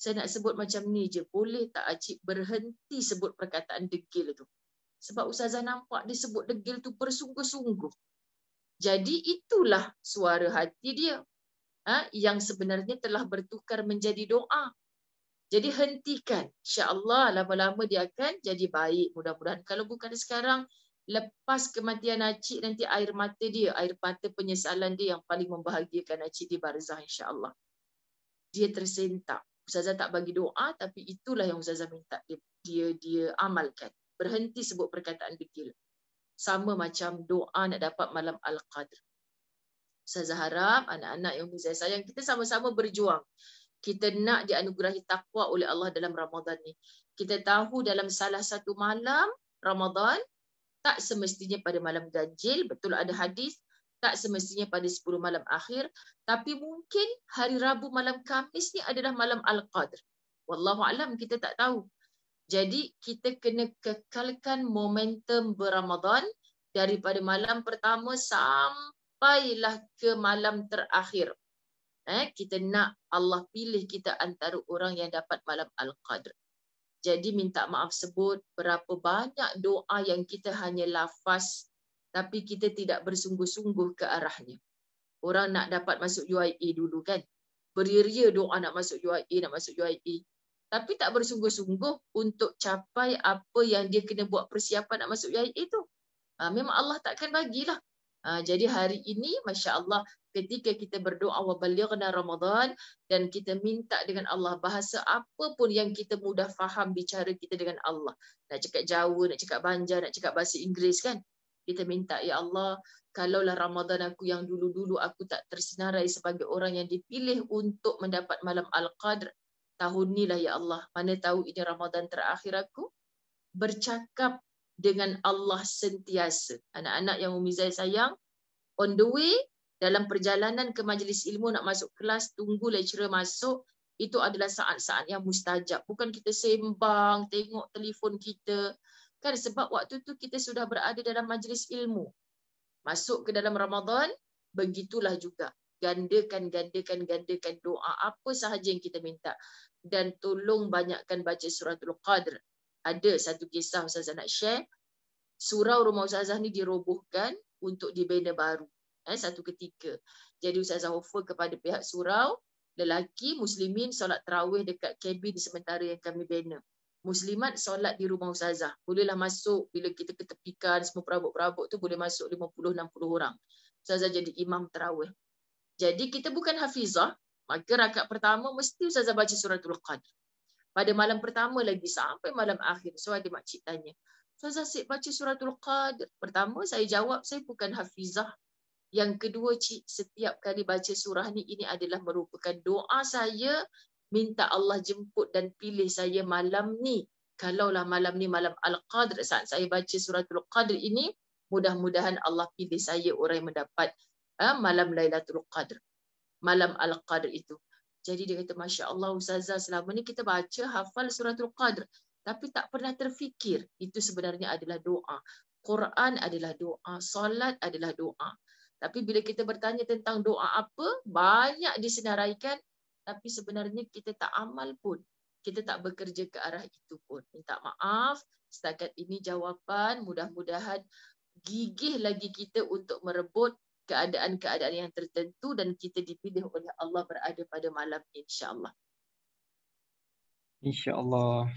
Saya nak sebut macam ni je. Boleh tak Cik berhenti sebut perkataan degil tu? sebab ustazah nampak dia sebut degil tu bersungguh-sungguh. Jadi itulah suara hati dia. Ha? yang sebenarnya telah bertukar menjadi doa. Jadi hentikan. InsyaAllah lama-lama dia akan jadi baik. Mudah-mudahan kalau bukan sekarang, lepas kematian Acik nanti air mata dia, air mata penyesalan dia yang paling membahagiakan Acik di Barzah insyaAllah. Dia tersentak. Ustazah tak bagi doa tapi itulah yang Ustazah minta dia, dia, dia amalkan berhenti sebut perkataan dekil. Sama macam doa nak dapat malam Al-Qadr. Saya harap anak-anak yang saya sayang, kita sama-sama berjuang. Kita nak dianugerahi takwa oleh Allah dalam Ramadan ni. Kita tahu dalam salah satu malam Ramadan, tak semestinya pada malam ganjil, betul ada hadis, tak semestinya pada 10 malam akhir, tapi mungkin hari Rabu malam Kamis ni adalah malam Al-Qadr. Wallahu alam kita tak tahu. Jadi kita kena kekalkan momentum beramadan daripada malam pertama sampailah ke malam terakhir. Eh, kita nak Allah pilih kita antara orang yang dapat malam Al-Qadr. Jadi minta maaf sebut berapa banyak doa yang kita hanya lafaz tapi kita tidak bersungguh-sungguh ke arahnya. Orang nak dapat masuk UIA dulu kan. Beriria doa nak masuk UIA, nak masuk UIA tapi tak bersungguh-sungguh untuk capai apa yang dia kena buat persiapan nak masuk UIA tu. Ha, memang Allah takkan bagilah. Ha, jadi hari ini, Masya Allah, ketika kita berdoa wa balighna Ramadan dan kita minta dengan Allah bahasa apa pun yang kita mudah faham bicara kita dengan Allah. Nak cakap Jawa, nak cakap Banjar, nak cakap bahasa Inggeris kan. Kita minta, Ya Allah, kalaulah Ramadan aku yang dulu-dulu aku tak tersenarai sebagai orang yang dipilih untuk mendapat malam Al-Qadr, tahun ni lah ya Allah. Mana tahu ini Ramadan terakhir aku. Bercakap dengan Allah sentiasa. Anak-anak yang Umi Zai sayang. On the way, dalam perjalanan ke majlis ilmu nak masuk kelas, tunggu lecturer masuk. Itu adalah saat-saat yang mustajab. Bukan kita sembang, tengok telefon kita. Kan sebab waktu tu kita sudah berada dalam majlis ilmu. Masuk ke dalam Ramadan, begitulah juga gandakan, gandakan, gandakan doa apa sahaja yang kita minta. Dan tolong banyakkan baca surah Tuluk Qadr. Ada satu kisah Ustazah nak share. Surau rumah Ustazah ni dirobohkan untuk dibina baru. Eh, satu ketika. Jadi Ustazah offer kepada pihak surau, lelaki, muslimin solat terawih dekat di sementara yang kami bina. Muslimat solat di rumah Ustazah. Bolehlah masuk bila kita ketepikan semua perabot-perabot tu boleh masuk 50-60 orang. Ustazah jadi imam terawih. Jadi kita bukan hafizah, maka rakaat pertama mesti Ustazah baca suratul qadr. Pada malam pertama lagi sampai malam akhir. So ada makcik tanya, Ustazah asyik baca suratul qadr. Pertama saya jawab, saya bukan hafizah. Yang kedua cik, setiap kali baca surah ni, ini adalah merupakan doa saya minta Allah jemput dan pilih saya malam ni. Kalaulah malam ni malam Al-Qadr saat saya baca suratul Qadr ini, mudah-mudahan Allah pilih saya orang yang mendapat eh, malam Lailatul Qadr. Malam Al-Qadr itu. Jadi dia kata, Masya Allah Ustazah, selama ni kita baca hafal suratul Qadr. Tapi tak pernah terfikir. Itu sebenarnya adalah doa. Quran adalah doa. Solat adalah doa. Tapi bila kita bertanya tentang doa apa, banyak disenaraikan. Tapi sebenarnya kita tak amal pun. Kita tak bekerja ke arah itu pun. Minta maaf. Setakat ini jawapan mudah-mudahan gigih lagi kita untuk merebut keadaan-keadaan yang tertentu dan kita dipilih oleh Allah berada pada malam insya-Allah. Insya-Allah.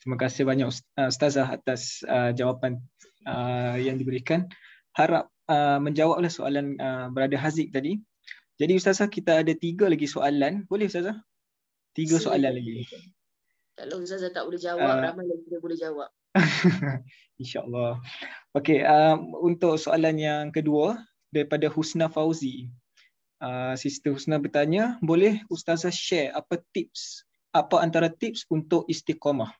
Terima kasih banyak uh, ustazah atas uh, jawapan uh, yang diberikan. Harap menjawablah soalan berada Hazik tadi. Jadi ustazah kita ada tiga lagi soalan. Boleh ustazah? Tiga Sini. soalan lagi. Kalau ustazah tak boleh jawab, uh, ramai lagi dia boleh jawab. <laughs> Insya Allah. Okay, um, untuk soalan yang kedua, daripada Husna Fauzi. Ah, sister Husna bertanya, boleh Ustazah share apa tips, apa antara tips untuk istiqamah?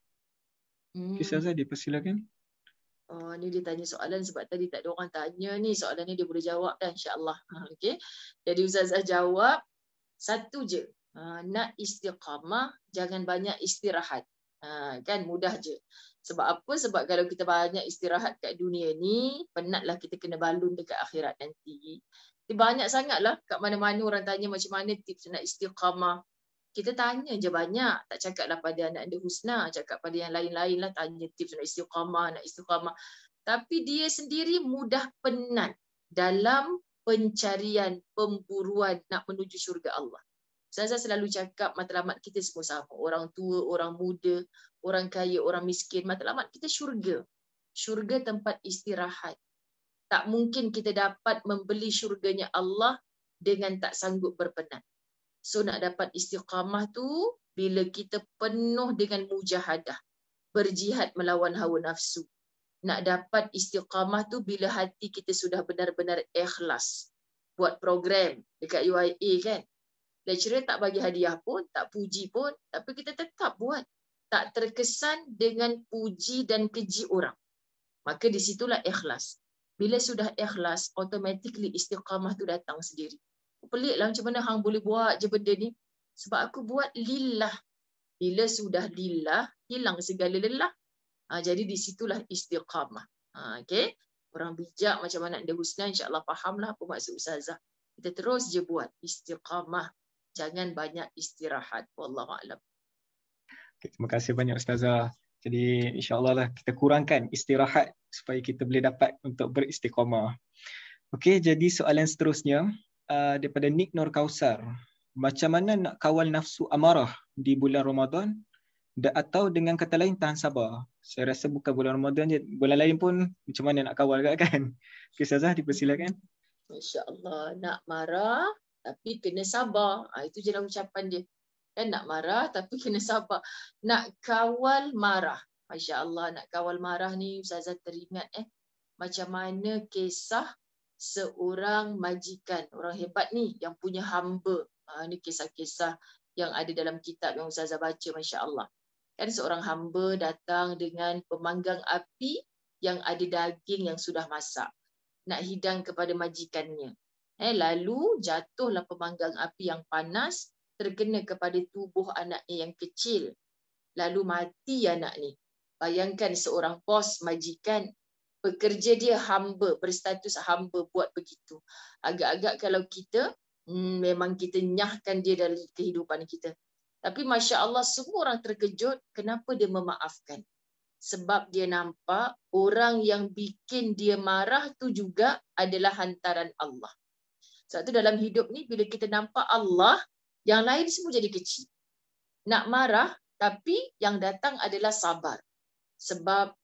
Hmm. Ustazah, dipersilakan. Oh, ni dia tanya soalan sebab tadi tak ada orang tanya ni. Soalan ni dia boleh jawab dah kan, insyaAllah. <laughs> Okay. Jadi Ustazah jawab, satu je. Ah, nak istiqamah, jangan banyak istirahat. Ha, kan mudah je. Sebab apa? Sebab kalau kita banyak istirahat kat dunia ni, penatlah kita kena balun dekat akhirat nanti. Jadi banyak sangatlah kat mana-mana orang tanya macam mana tips nak istiqamah. Kita tanya je banyak. Tak cakap lah pada anak anda Husna. Cakap pada yang lain-lain lah. Tanya tips nak istiqamah, nak istiqamah. Tapi dia sendiri mudah penat dalam pencarian pemburuan nak menuju syurga Allah. Saya selalu cakap matlamat kita semua sama. Orang tua, orang muda, orang kaya, orang miskin. Matlamat kita syurga. Syurga tempat istirahat. Tak mungkin kita dapat membeli syurganya Allah dengan tak sanggup berpenat. So nak dapat istiqamah tu bila kita penuh dengan mujahadah. Berjihad melawan hawa nafsu. Nak dapat istiqamah tu bila hati kita sudah benar-benar ikhlas. Buat program dekat UIA kan lecturer tak bagi hadiah pun, tak puji pun, tapi kita tetap buat. Tak terkesan dengan puji dan keji orang. Maka di situlah ikhlas. Bila sudah ikhlas, automatically istiqamah tu datang sendiri. Peliklah macam mana hang boleh buat je benda ni. Sebab aku buat lillah. Bila sudah lillah, hilang segala lillah. Ha, jadi di situlah istiqamah. Ha, okay? Orang bijak macam mana dia husna, insyaAllah faham lah apa maksud usazah. Kita terus je buat istiqamah jangan banyak istirahat wallahu alam okay, terima kasih banyak ustazah jadi insyaallah lah kita kurangkan istirahat supaya kita boleh dapat untuk beristiqamah okey jadi soalan seterusnya uh, daripada Nick Nur Kausar macam mana nak kawal nafsu amarah di bulan Ramadan da- atau dengan kata lain tahan sabar saya rasa bukan bulan Ramadan je bulan lain pun macam mana nak kawal kan <laughs> okey ustazah dipersilakan Allah nak marah tapi kena sabar. Ha, itu je lah ucapan dia. Kan nak marah tapi <laughs> kena sabar. Nak kawal marah. Masya Allah nak kawal marah ni Ustazah teringat eh. Macam mana kisah seorang majikan. Orang hebat ni yang punya hamba. Ha, ni kisah-kisah yang ada dalam kitab yang Ustazah baca Masya Allah. Kan seorang hamba datang dengan pemanggang api yang ada daging yang sudah masak. Nak hidang kepada majikannya. Eh, lalu jatuhlah pemanggang api yang panas terkena kepada tubuh anaknya yang kecil. Lalu mati anak ni. Bayangkan seorang bos majikan pekerja dia hamba, berstatus hamba buat begitu. Agak-agak kalau kita hmm, memang kita nyahkan dia dari kehidupan kita. Tapi Masya Allah semua orang terkejut kenapa dia memaafkan. Sebab dia nampak orang yang bikin dia marah tu juga adalah hantaran Allah. Sebab tu dalam hidup ni bila kita nampak Allah, yang lain semua jadi kecil. Nak marah tapi yang datang adalah sabar. Sebab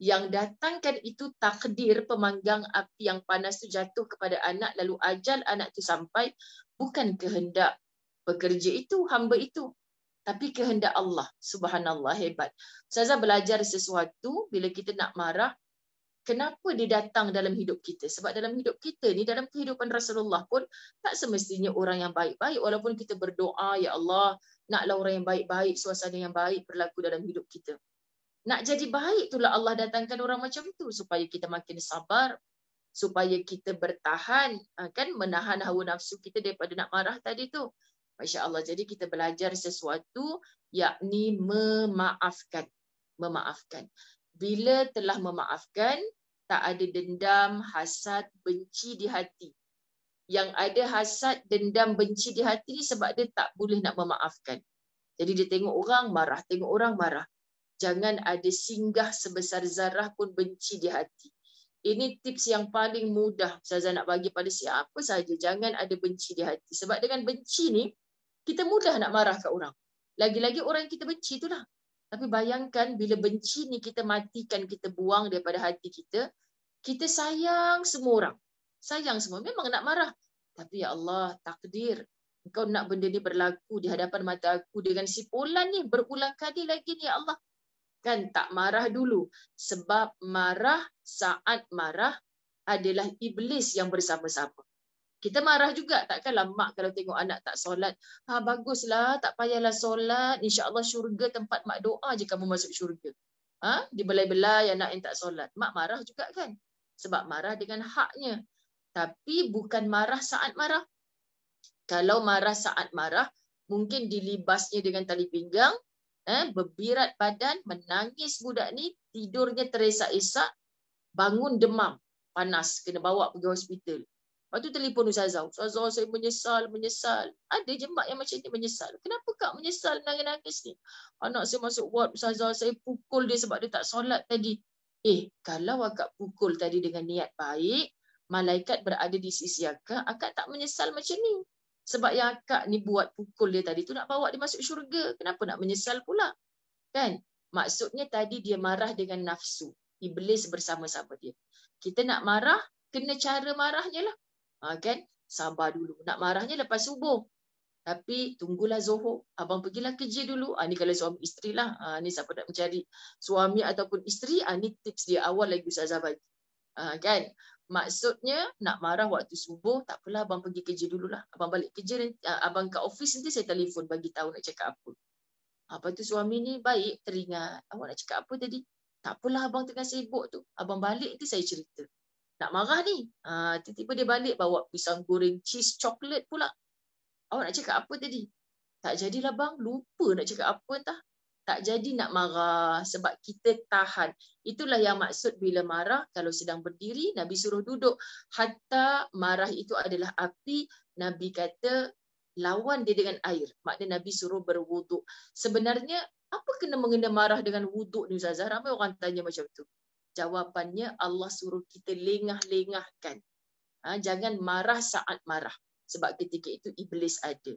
yang datangkan itu takdir pemanggang api yang panas tu jatuh kepada anak lalu ajal anak tu sampai bukan kehendak pekerja itu, hamba itu. Tapi kehendak Allah. Subhanallah, hebat. Ustazah belajar sesuatu, bila kita nak marah, kenapa dia datang dalam hidup kita sebab dalam hidup kita ni dalam kehidupan Rasulullah pun tak semestinya orang yang baik-baik walaupun kita berdoa ya Allah naklah orang yang baik-baik suasana yang baik berlaku dalam hidup kita nak jadi baik itulah Allah datangkan orang macam itu supaya kita makin sabar supaya kita bertahan ha, kan menahan hawa nafsu kita daripada nak marah tadi tu Masya Allah. Jadi kita belajar sesuatu yakni memaafkan. Memaafkan bila telah memaafkan tak ada dendam hasad benci di hati yang ada hasad dendam benci di hati ni sebab dia tak boleh nak memaafkan jadi dia tengok orang marah tengok orang marah jangan ada singgah sebesar zarah pun benci di hati ini tips yang paling mudah saya nak bagi pada siapa saja jangan ada benci di hati sebab dengan benci ni kita mudah nak marah kat orang lagi-lagi orang kita benci itulah tapi bayangkan bila benci ni kita matikan, kita buang daripada hati kita, kita sayang semua orang. Sayang semua. Memang nak marah. Tapi ya Allah, takdir. Kau nak benda ni berlaku di hadapan mata aku dengan si Polan ni berulang kali lagi ni ya Allah. Kan tak marah dulu. Sebab marah saat marah adalah iblis yang bersama-sama kita marah juga takkanlah mak kalau tengok anak tak solat ha baguslah tak payahlah solat Insya Allah syurga tempat mak doa je kamu masuk syurga ha dibelai-belai anak yang tak solat mak marah juga kan sebab marah dengan haknya tapi bukan marah saat marah kalau marah saat marah mungkin dilibasnya dengan tali pinggang eh berbirat badan menangis budak ni tidurnya teresak-esak bangun demam panas kena bawa pergi hospital Lepas tu telefon Ustazah. Ustazah saya menyesal, menyesal. Ada jemaat yang macam ni menyesal. Kenapa kak menyesal nangis-nangis ni? Anak saya masuk ward Ustazah saya pukul dia sebab dia tak solat tadi. Eh, kalau akak pukul tadi dengan niat baik, malaikat berada di sisi akak, akak tak menyesal macam ni. Sebab yang akak ni buat pukul dia tadi tu nak bawa dia masuk syurga. Kenapa nak menyesal pula? Kan? Maksudnya tadi dia marah dengan nafsu. Iblis bersama-sama dia. Kita nak marah, kena cara marahnya lah. Ha, kan? Sabar dulu. Nak marahnya lepas subuh. Tapi tunggulah Zohor. Abang pergilah kerja dulu. Ha, ni kalau suami isteri lah. Ha, ni siapa nak mencari suami ataupun isteri. Ha, ni tips dia awal lagi Ustaz bagi. Ha, kan? Maksudnya nak marah waktu subuh. Tak apalah abang pergi kerja dulu lah. Abang balik kerja. abang ke office nanti saya telefon bagi tahu nak cakap apa. Ha, lepas tu suami ni baik teringat. Awak nak cakap apa tadi? Tak apalah abang tengah sibuk tu. Abang balik nanti saya cerita nak marah ni. Ah, tiba-tiba dia balik bawa pisang goreng cheese coklat pula. Awak nak cakap apa tadi? Tak jadilah bang, lupa nak cakap apa entah. Tak jadi nak marah sebab kita tahan. Itulah yang maksud bila marah kalau sedang berdiri, Nabi suruh duduk. Hatta marah itu adalah api, Nabi kata lawan dia dengan air. Maknanya Nabi suruh berwuduk. Sebenarnya apa kena mengena marah dengan wuduk ni Ustazah? Ramai orang tanya macam tu jawapannya Allah suruh kita lengah-lengahkan. Ha, jangan marah saat marah. Sebab ketika itu iblis ada.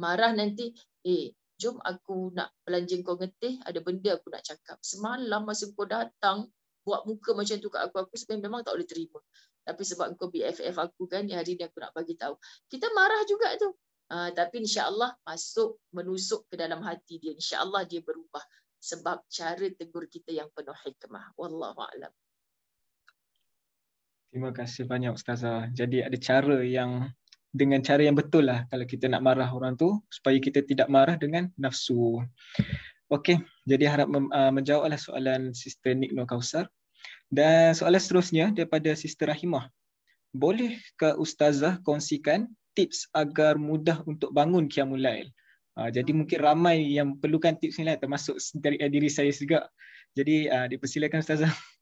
Marah nanti, eh, jom aku nak belanja kau ngetih, ada benda aku nak cakap. Semalam masa kau datang, buat muka macam tu kat aku, aku sebenarnya memang tak boleh terima. Tapi sebab kau BFF aku kan, ya hari ni aku nak bagi tahu. Kita marah juga tu. Uh, tapi insya Allah masuk menusuk ke dalam hati dia. Insya Allah dia berubah sebab cara tegur kita yang penuh hikmah. Wallahu a'lam. Terima kasih banyak ustazah. Jadi ada cara yang dengan cara yang betul lah kalau kita nak marah orang tu supaya kita tidak marah dengan nafsu. Okey, jadi harap ah, menjawablah soalan Sister Nikno Kausar. Dan soalan seterusnya daripada Sister Rahimah. Boleh ke ustazah kongsikan tips agar mudah untuk bangun kiamulail? Ah, jadi mungkin ramai yang perlukan tips ni lah termasuk dari eh, diri saya juga. Jadi uh, dipersilakan Ustazah. <laughs>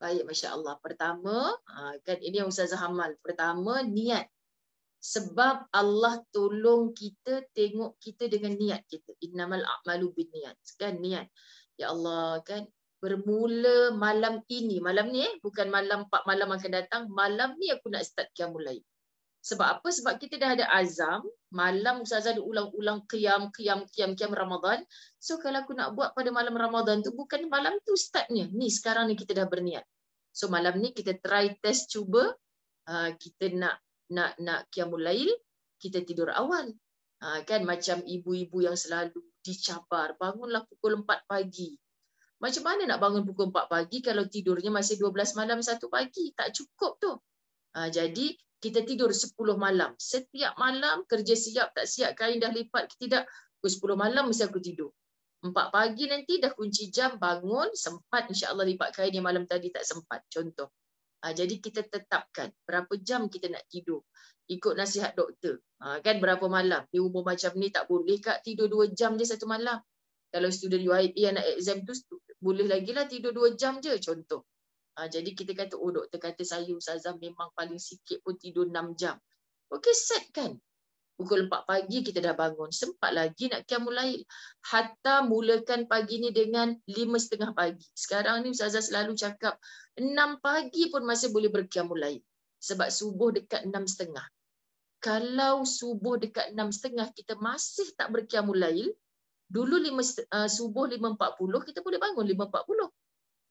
Baik, Masya Allah. Pertama, ah, kan ini yang Ustazah Hamal. Pertama, niat. Sebab Allah tolong kita tengok kita dengan niat kita. Innamal a'malu bin niat. Kan niat. Ya Allah, kan bermula malam ini. Malam ni eh, bukan malam empat malam akan datang. Malam ni aku nak start kiamulai. Sebab apa? Sebab kita dah ada azam. Malam Ustazah dia ulang-ulang kiam, kiam, kiam, kiam Ramadan. So kalau aku nak buat pada malam Ramadan tu, bukan malam tu startnya. Ni sekarang ni kita dah berniat. So malam ni kita try test cuba. Uh, kita nak nak nak kiamul lail. Kita tidur awal. Uh, kan macam ibu-ibu yang selalu dicabar. Bangunlah pukul 4 pagi. Macam mana nak bangun pukul 4 pagi kalau tidurnya masih 12 malam 1 pagi. Tak cukup tu. Uh, jadi kita tidur 10 malam. Setiap malam kerja siap tak siap kain dah lipat ke tidak. Pukul 10 malam mesti aku tidur. Empat pagi nanti dah kunci jam bangun sempat insyaAllah lipat kain yang malam tadi tak sempat. Contoh. Ha, jadi kita tetapkan berapa jam kita nak tidur. Ikut nasihat doktor. Ha, kan berapa malam. Di umur macam ni tak boleh kak tidur dua jam je satu malam. Kalau student UIP yang nak exam tu boleh lagi lah tidur dua jam je contoh. Ha, jadi kita kata, oh doktor kata saya Ustazah memang paling sikit pun tidur 6 jam. Okey, set kan? Pukul 4 pagi kita dah bangun. Sempat lagi nak kiamulai. Hatta mulakan pagi ni dengan 5.30 pagi. Sekarang ni Ustazah selalu cakap, 6 pagi pun masih boleh berkiamulai. Sebab subuh dekat 6.30 kalau subuh dekat 6.30 kita masih tak berkiamulail, dulu lima, uh, subuh 5.40 kita boleh bangun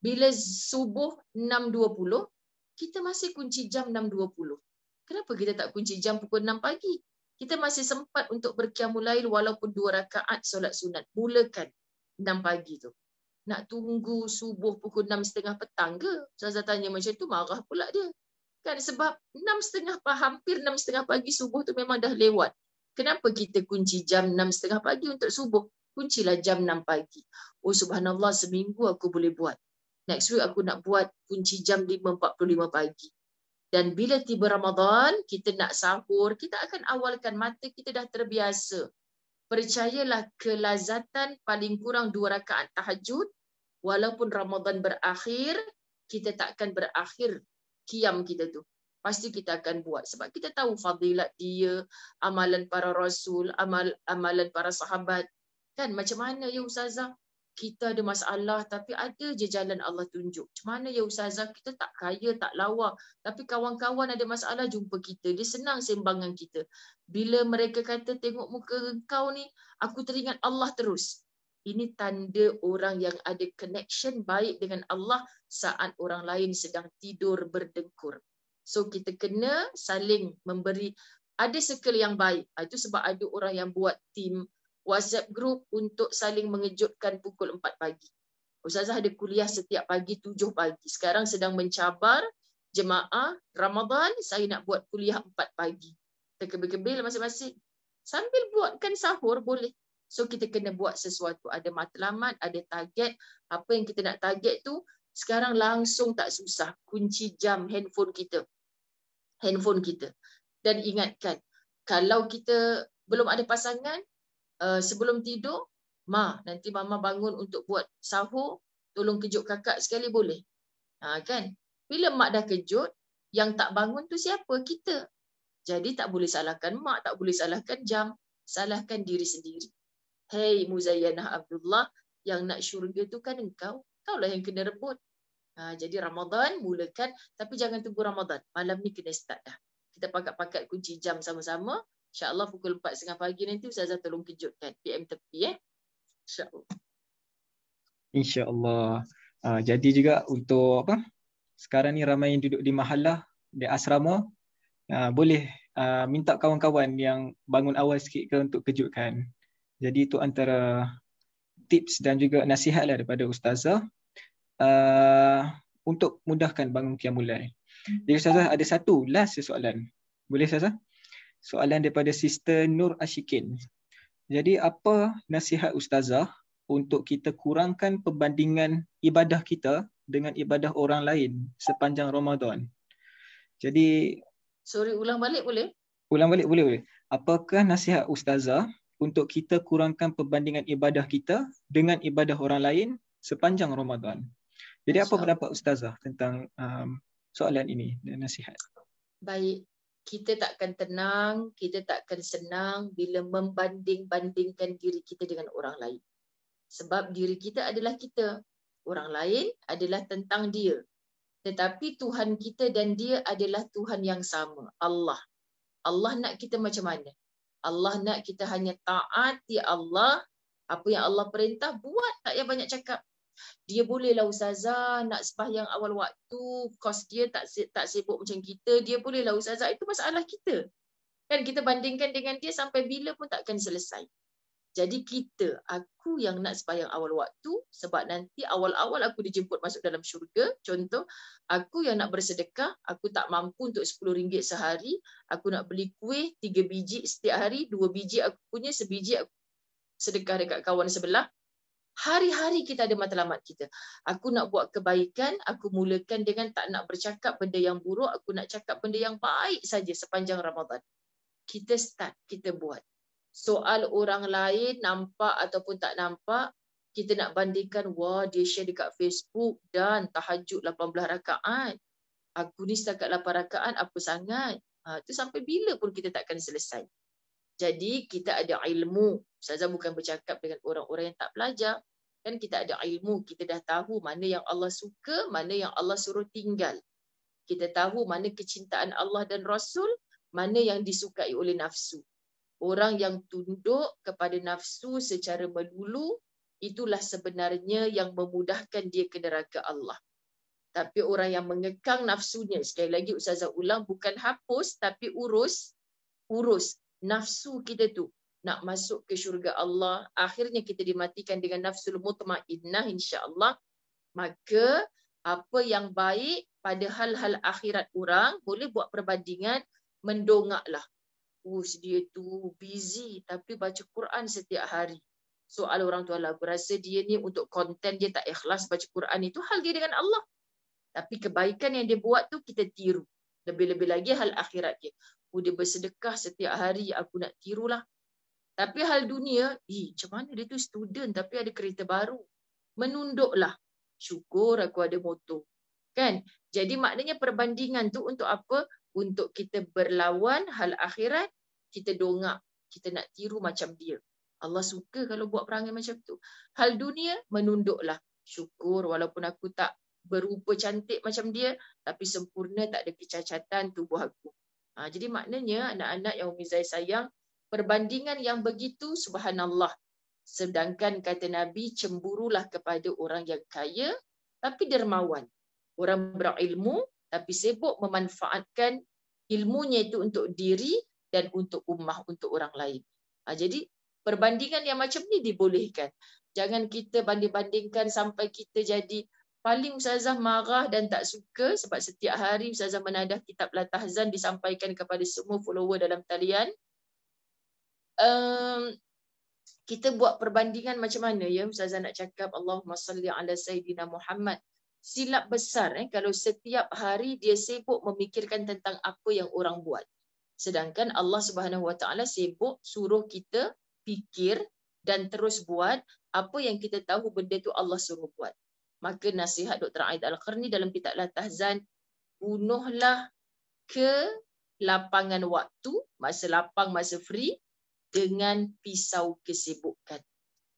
bila subuh 6.20, kita masih kunci jam 6.20. Kenapa kita tak kunci jam pukul 6 pagi? Kita masih sempat untuk berkiamulail walaupun dua rakaat solat sunat. Mulakan 6 pagi tu. Nak tunggu subuh pukul 6.30 petang ke? Saya tanya macam tu, marah pula dia. Kan sebab 6.30, hampir 6.30 pagi subuh tu memang dah lewat. Kenapa kita kunci jam 6.30 pagi untuk subuh? Kuncilah jam 6 pagi. Oh subhanallah seminggu aku boleh buat next week aku nak buat kunci jam 5.45 pagi. Dan bila tiba Ramadan, kita nak sahur, kita akan awalkan mata, kita dah terbiasa. Percayalah kelazatan paling kurang dua rakaat tahajud, walaupun Ramadan berakhir, kita takkan berakhir kiam kita tu. Pasti kita akan buat. Sebab kita tahu fadilat dia, amalan para rasul, amal amalan para sahabat. Kan macam mana ya Ustazah? kita ada masalah tapi ada je jalan Allah tunjuk. Macam mana ya Ustazah kita tak kaya, tak lawa. Tapi kawan-kawan ada masalah jumpa kita. Dia senang sembangan kita. Bila mereka kata tengok muka kau ni, aku teringat Allah terus. Ini tanda orang yang ada connection baik dengan Allah saat orang lain sedang tidur berdengkur. So kita kena saling memberi ada circle yang baik. Ah, itu sebab ada orang yang buat team WhatsApp group untuk saling mengejutkan pukul 4 pagi. Ustazah ada kuliah setiap pagi 7 pagi. Sekarang sedang mencabar jemaah Ramadan, saya nak buat kuliah 4 pagi. Terkebil-kebil masing-masing. Sambil buatkan sahur boleh. So kita kena buat sesuatu. Ada matlamat, ada target. Apa yang kita nak target tu, sekarang langsung tak susah. Kunci jam handphone kita. Handphone kita. Dan ingatkan, kalau kita belum ada pasangan, Eh, sebelum tidur, Ma, nanti Mama bangun untuk buat sahur, tolong kejut kakak sekali boleh. Ha, kan? Bila Mak dah kejut, yang tak bangun tu siapa? Kita. Jadi tak boleh salahkan Mak, tak boleh salahkan jam, salahkan diri sendiri. Hey, Muzayyanah Abdullah, yang nak syurga tu kan engkau, kau lah yang kena rebut. Ha, jadi Ramadan mulakan, tapi jangan tunggu Ramadan. Malam ni kena start dah. Kita pakat-pakat kunci jam sama-sama, InsyaAllah pukul 4 setengah pagi nanti Ustazah tolong kejutkan PM tepi eh. InsyaAllah. InsyaAllah. Uh, jadi juga untuk apa? Sekarang ni ramai yang duduk di mahalah, di asrama. Uh, boleh uh, minta kawan-kawan yang bangun awal sikit ke untuk kejutkan. Jadi itu antara tips dan juga nasihat lah daripada Ustazah. Uh, untuk mudahkan bangun kiamulai. Jadi Ustazah ada satu last soalan. Boleh Ustazah? soalan daripada Sister Nur Ashikin. Jadi apa nasihat ustazah untuk kita kurangkan perbandingan ibadah kita dengan ibadah orang lain sepanjang Ramadan? Jadi sorry ulang balik boleh? Ulang balik boleh boleh. Apakah nasihat ustazah untuk kita kurangkan perbandingan ibadah kita dengan ibadah orang lain sepanjang Ramadan? Jadi apa pendapat ustazah tentang um, soalan ini dan nasihat? Baik, kita takkan tenang, kita takkan senang bila membanding-bandingkan diri kita dengan orang lain. Sebab diri kita adalah kita, orang lain adalah tentang dia. Tetapi Tuhan kita dan dia adalah Tuhan yang sama, Allah. Allah nak kita macam mana? Allah nak kita hanya taati Allah, apa yang Allah perintah buat, tak payah banyak cakap dia boleh bolehlah ustazah nak sembahyang awal waktu kos dia tak tak sibuk macam kita dia boleh bolehlah ustazah itu masalah kita kan kita bandingkan dengan dia sampai bila pun takkan selesai jadi kita aku yang nak sembahyang awal waktu sebab nanti awal-awal aku dijemput masuk dalam syurga contoh aku yang nak bersedekah aku tak mampu untuk RM10 sehari aku nak beli kuih 3 biji setiap hari 2 biji aku punya sebiji aku sedekah dekat kawan sebelah Hari-hari kita ada matlamat kita. Aku nak buat kebaikan, aku mulakan dengan tak nak bercakap benda yang buruk, aku nak cakap benda yang baik saja sepanjang Ramadan. Kita start, kita buat. Soal orang lain nampak ataupun tak nampak, kita nak bandingkan, wah dia share dekat Facebook dan tahajud 18 rakaat. Aku ni setakat 8 rakaat, apa sangat? Ha, itu sampai bila pun kita takkan selesai. Jadi kita ada ilmu. Ustazah bukan bercakap dengan orang-orang yang tak belajar. Kan kita ada ilmu. Kita dah tahu mana yang Allah suka, mana yang Allah suruh tinggal. Kita tahu mana kecintaan Allah dan Rasul, mana yang disukai oleh nafsu. Orang yang tunduk kepada nafsu secara melulu, itulah sebenarnya yang memudahkan dia ke neraka Allah. Tapi orang yang mengekang nafsunya, sekali lagi Ustazah ulang, bukan hapus tapi urus. Urus, nafsu kita tu nak masuk ke syurga Allah, akhirnya kita dimatikan dengan nafsu mutmainnah insya-Allah, maka apa yang baik pada hal-hal akhirat orang boleh buat perbandingan mendongaklah. Us oh, dia tu busy tapi baca Quran setiap hari. Soal orang tua lah, rasa dia ni untuk konten dia tak ikhlas baca Quran itu hal dia dengan Allah. Tapi kebaikan yang dia buat tu kita tiru. Lebih-lebih lagi hal akhirat dia aku dia bersedekah setiap hari aku nak tirulah. Tapi hal dunia, eh macam mana dia tu student tapi ada kereta baru. Menunduklah. Syukur aku ada motor. Kan? Jadi maknanya perbandingan tu untuk apa? Untuk kita berlawan hal akhirat, kita dongak, kita nak tiru macam dia. Allah suka kalau buat perangai macam tu. Hal dunia menunduklah. Syukur walaupun aku tak berupa cantik macam dia tapi sempurna tak ada kecacatan tubuh aku. Ha, jadi maknanya anak-anak yang Umi Zai sayang, perbandingan yang begitu subhanallah. Sedangkan kata Nabi, cemburulah kepada orang yang kaya tapi dermawan. Orang berilmu tapi sibuk memanfaatkan ilmunya itu untuk diri dan untuk ummah, untuk orang lain. Ha, jadi perbandingan yang macam ni dibolehkan. Jangan kita banding-bandingkan sampai kita jadi paling Ustazah marah dan tak suka sebab setiap hari Ustazah menadah kitab Latahzan disampaikan kepada semua follower dalam talian. Um, kita buat perbandingan macam mana ya Ustazah nak cakap Allahumma salli ala Sayyidina Muhammad. Silap besar eh, kalau setiap hari dia sibuk memikirkan tentang apa yang orang buat. Sedangkan Allah subhanahu wa ta'ala sibuk suruh kita fikir dan terus buat apa yang kita tahu benda tu Allah suruh buat. Maka nasihat Dr. Aid Al-Qarni dalam kitab Latahzan, bunuhlah ke lapangan waktu, masa lapang, masa free, dengan pisau kesibukan.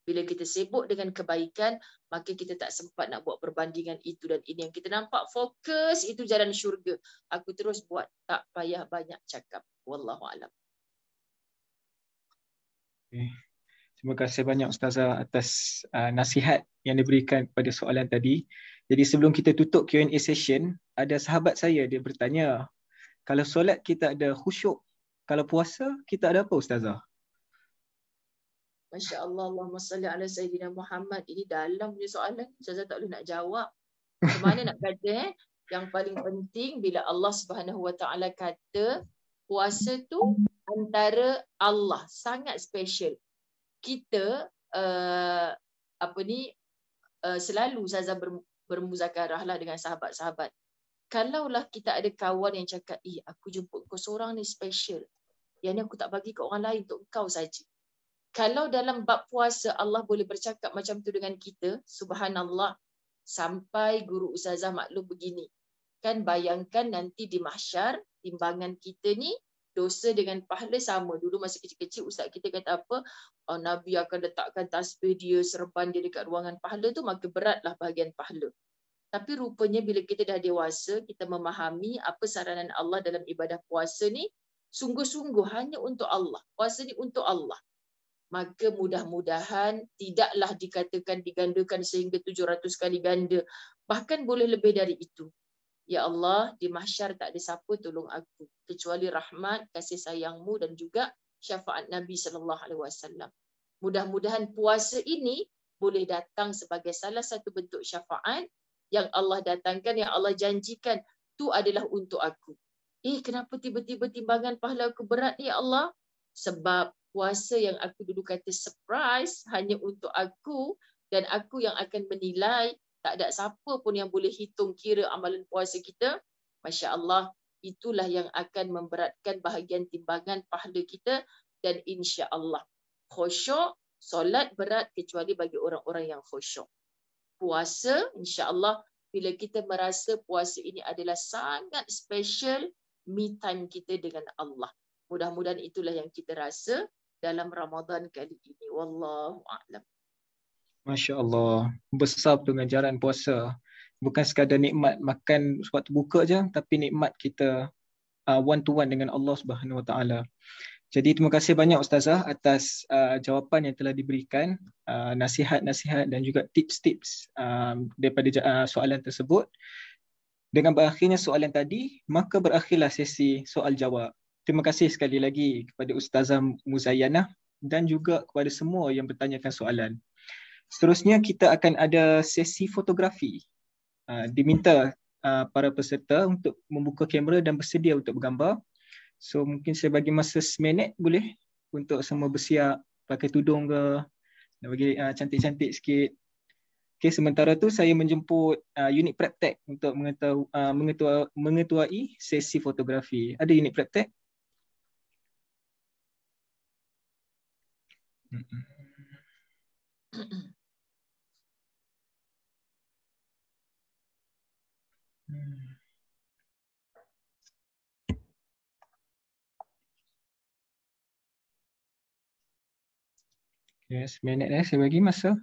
Bila kita sibuk dengan kebaikan, maka kita tak sempat nak buat perbandingan itu dan ini. Yang kita nampak fokus itu jalan syurga. Aku terus buat tak payah banyak cakap. Wallahu'alam. Okay. Terima kasih banyak Ustazah atas uh, nasihat yang diberikan pada soalan tadi. Jadi sebelum kita tutup Q&A session, ada sahabat saya dia bertanya, kalau solat kita ada khusyuk, kalau puasa kita ada apa Ustazah? Masya Allah, Allahumma salli ala Sayyidina Muhammad. Ini dalam punya soalan, Ustazah tak boleh nak jawab. Mana nak kata, eh? yang paling penting bila Allah Subhanahu Wa Taala kata puasa tu antara Allah sangat special kita uh, apa ni uh, selalu saza ber, bermuzakarah lah dengan sahabat-sahabat. Kalaulah kita ada kawan yang cakap, "Eh, aku jumpa kau seorang ni special. Yang ni aku tak bagi ke orang lain untuk kau saja." Kalau dalam bab puasa Allah boleh bercakap macam tu dengan kita, subhanallah. Sampai guru ustazah maklum begini. Kan bayangkan nanti di mahsyar, timbangan kita ni dosa dengan pahala sama. Dulu masa kecil-kecil ustaz kita kata apa? Uh, Nabi akan letakkan tasbih dia, serban dia dekat ruangan pahala tu maka beratlah bahagian pahala. Tapi rupanya bila kita dah dewasa, kita memahami apa saranan Allah dalam ibadah puasa ni, sungguh-sungguh hanya untuk Allah. Puasa ni untuk Allah. Maka mudah-mudahan tidaklah dikatakan digandakan sehingga 700 kali ganda. Bahkan boleh lebih dari itu. Ya Allah, di mahsyar tak ada siapa tolong aku kecuali rahmat, kasih sayangmu dan juga syafaat Nabi sallallahu alaihi wasallam. Mudah-mudahan puasa ini boleh datang sebagai salah satu bentuk syafaat yang Allah datangkan, yang Allah janjikan tu adalah untuk aku. Eh, kenapa tiba-tiba timbangan pahala aku berat ni, ya Allah? Sebab puasa yang aku dulu kata surprise hanya untuk aku dan aku yang akan menilai tak ada siapa pun yang boleh hitung kira amalan puasa kita, Masya Allah, itulah yang akan memberatkan bahagian timbangan pahala kita dan insya Allah khusyuk, solat berat kecuali bagi orang-orang yang khusyuk. Puasa, insya Allah, bila kita merasa puasa ini adalah sangat special me time kita dengan Allah. Mudah-mudahan itulah yang kita rasa dalam Ramadan kali ini. Wallahu a'lam. Masya Allah. Besar pengajaran puasa. Bukan sekadar nikmat makan sewaktu buka je, tapi nikmat kita uh, one to one dengan Allah Subhanahu Wa Jadi terima kasih banyak Ustazah atas uh, jawapan yang telah diberikan, uh, nasihat-nasihat dan juga tips-tips uh, daripada uh, soalan tersebut. Dengan berakhirnya soalan tadi, maka berakhirlah sesi soal jawab. Terima kasih sekali lagi kepada Ustazah Muzayana dan juga kepada semua yang bertanyakan soalan. Seterusnya kita akan ada sesi fotografi. Uh, diminta uh, para peserta untuk membuka kamera dan bersedia untuk bergambar. So mungkin saya bagi masa seminit boleh untuk semua bersiap pakai tudung ke dan bagi uh, cantik-cantik sikit. Okay, sementara tu saya menjemput uh, unit praktek untuk mengetahu, uh, mengetua, mengetuai sesi fotografi. Ada unit prep tech? Mm-mm. <clears throat> Hmm. Yes, minit eh, saya bagi masa.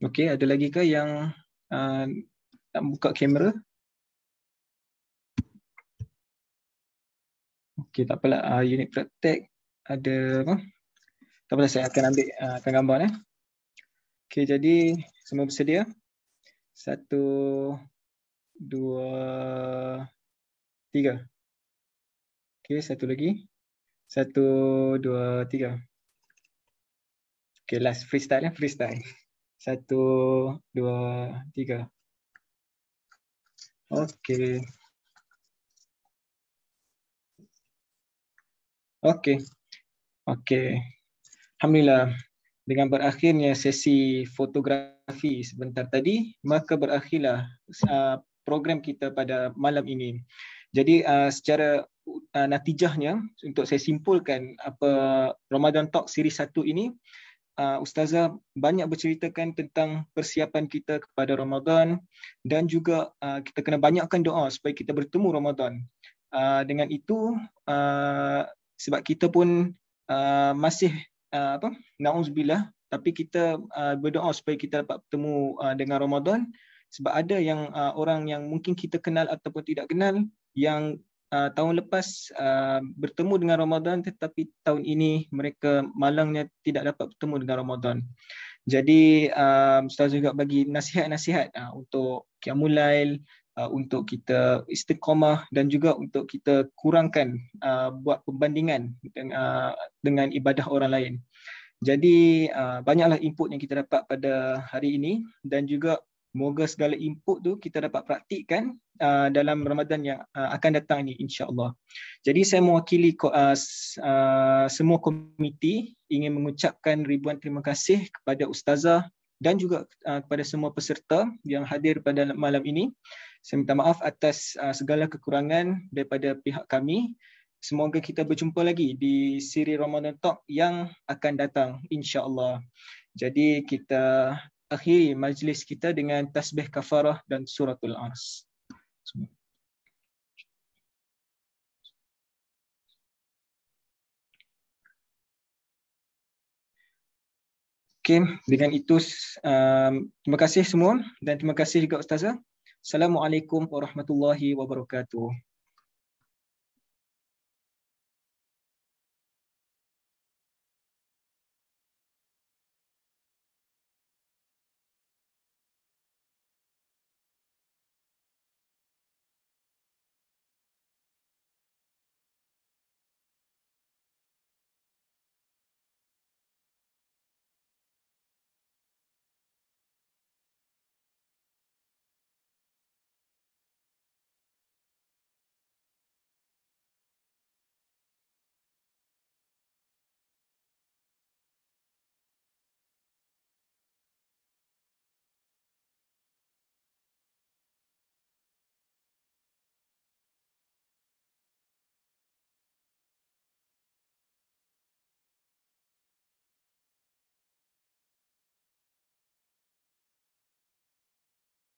Okey, ada lagi ke yang uh, nak buka kamera? Okey, tak apalah. Uh, unit praktek ada apa? Tak apalah, saya akan ambil uh, akan gambar. Eh. Okey, jadi semua bersedia. Satu, dua, tiga. Okey, satu lagi. Satu, dua, tiga. Okey, last freestyle. Eh? Freestyle. Satu, dua, tiga. Okey. Okey. Okey. Alhamdulillah. Dengan berakhirnya sesi fotografi sebentar tadi, maka berakhirlah uh, program kita pada malam ini. Jadi uh, secara uh, natijahnya untuk saya simpulkan apa Ramadan Talk Siri 1 ini, uh, ustazah banyak berceritakan tentang persiapan kita kepada Ramadan dan juga uh, kita kena banyakkan doa supaya kita bertemu Ramadan. Uh, dengan itu uh, sebab kita pun uh, masih uh, apa nauzubillah tapi kita uh, berdoa supaya kita dapat bertemu uh, dengan Ramadan sebab ada yang uh, orang yang mungkin kita kenal ataupun tidak kenal yang uh, tahun lepas uh, bertemu dengan Ramadan tetapi tahun ini mereka malangnya tidak dapat bertemu dengan Ramadan. Jadi um, Ustaz juga bagi nasihat-nasihat uh, untuk kiamulail, uh, untuk kita istiqamah dan juga untuk kita kurangkan uh, buat perbandingan dengan, uh, dengan ibadah orang lain. Jadi uh, banyaklah input yang kita dapat pada hari ini dan juga Moga segala input tu kita dapat praktikkan uh, dalam Ramadan yang uh, akan datang ini insya-Allah. Jadi saya mewakili uh, uh, semua komiti ingin mengucapkan ribuan terima kasih kepada ustazah dan juga uh, kepada semua peserta yang hadir pada malam ini. Saya minta maaf atas uh, segala kekurangan daripada pihak kami. Semoga kita berjumpa lagi di siri Ramadan Talk yang akan datang insya-Allah. Jadi kita akhiri majlis kita dengan tasbih kafarah dan suratul ars. Okay, dengan itu um, terima kasih semua dan terima kasih juga ustazah. Assalamualaikum warahmatullahi wabarakatuh.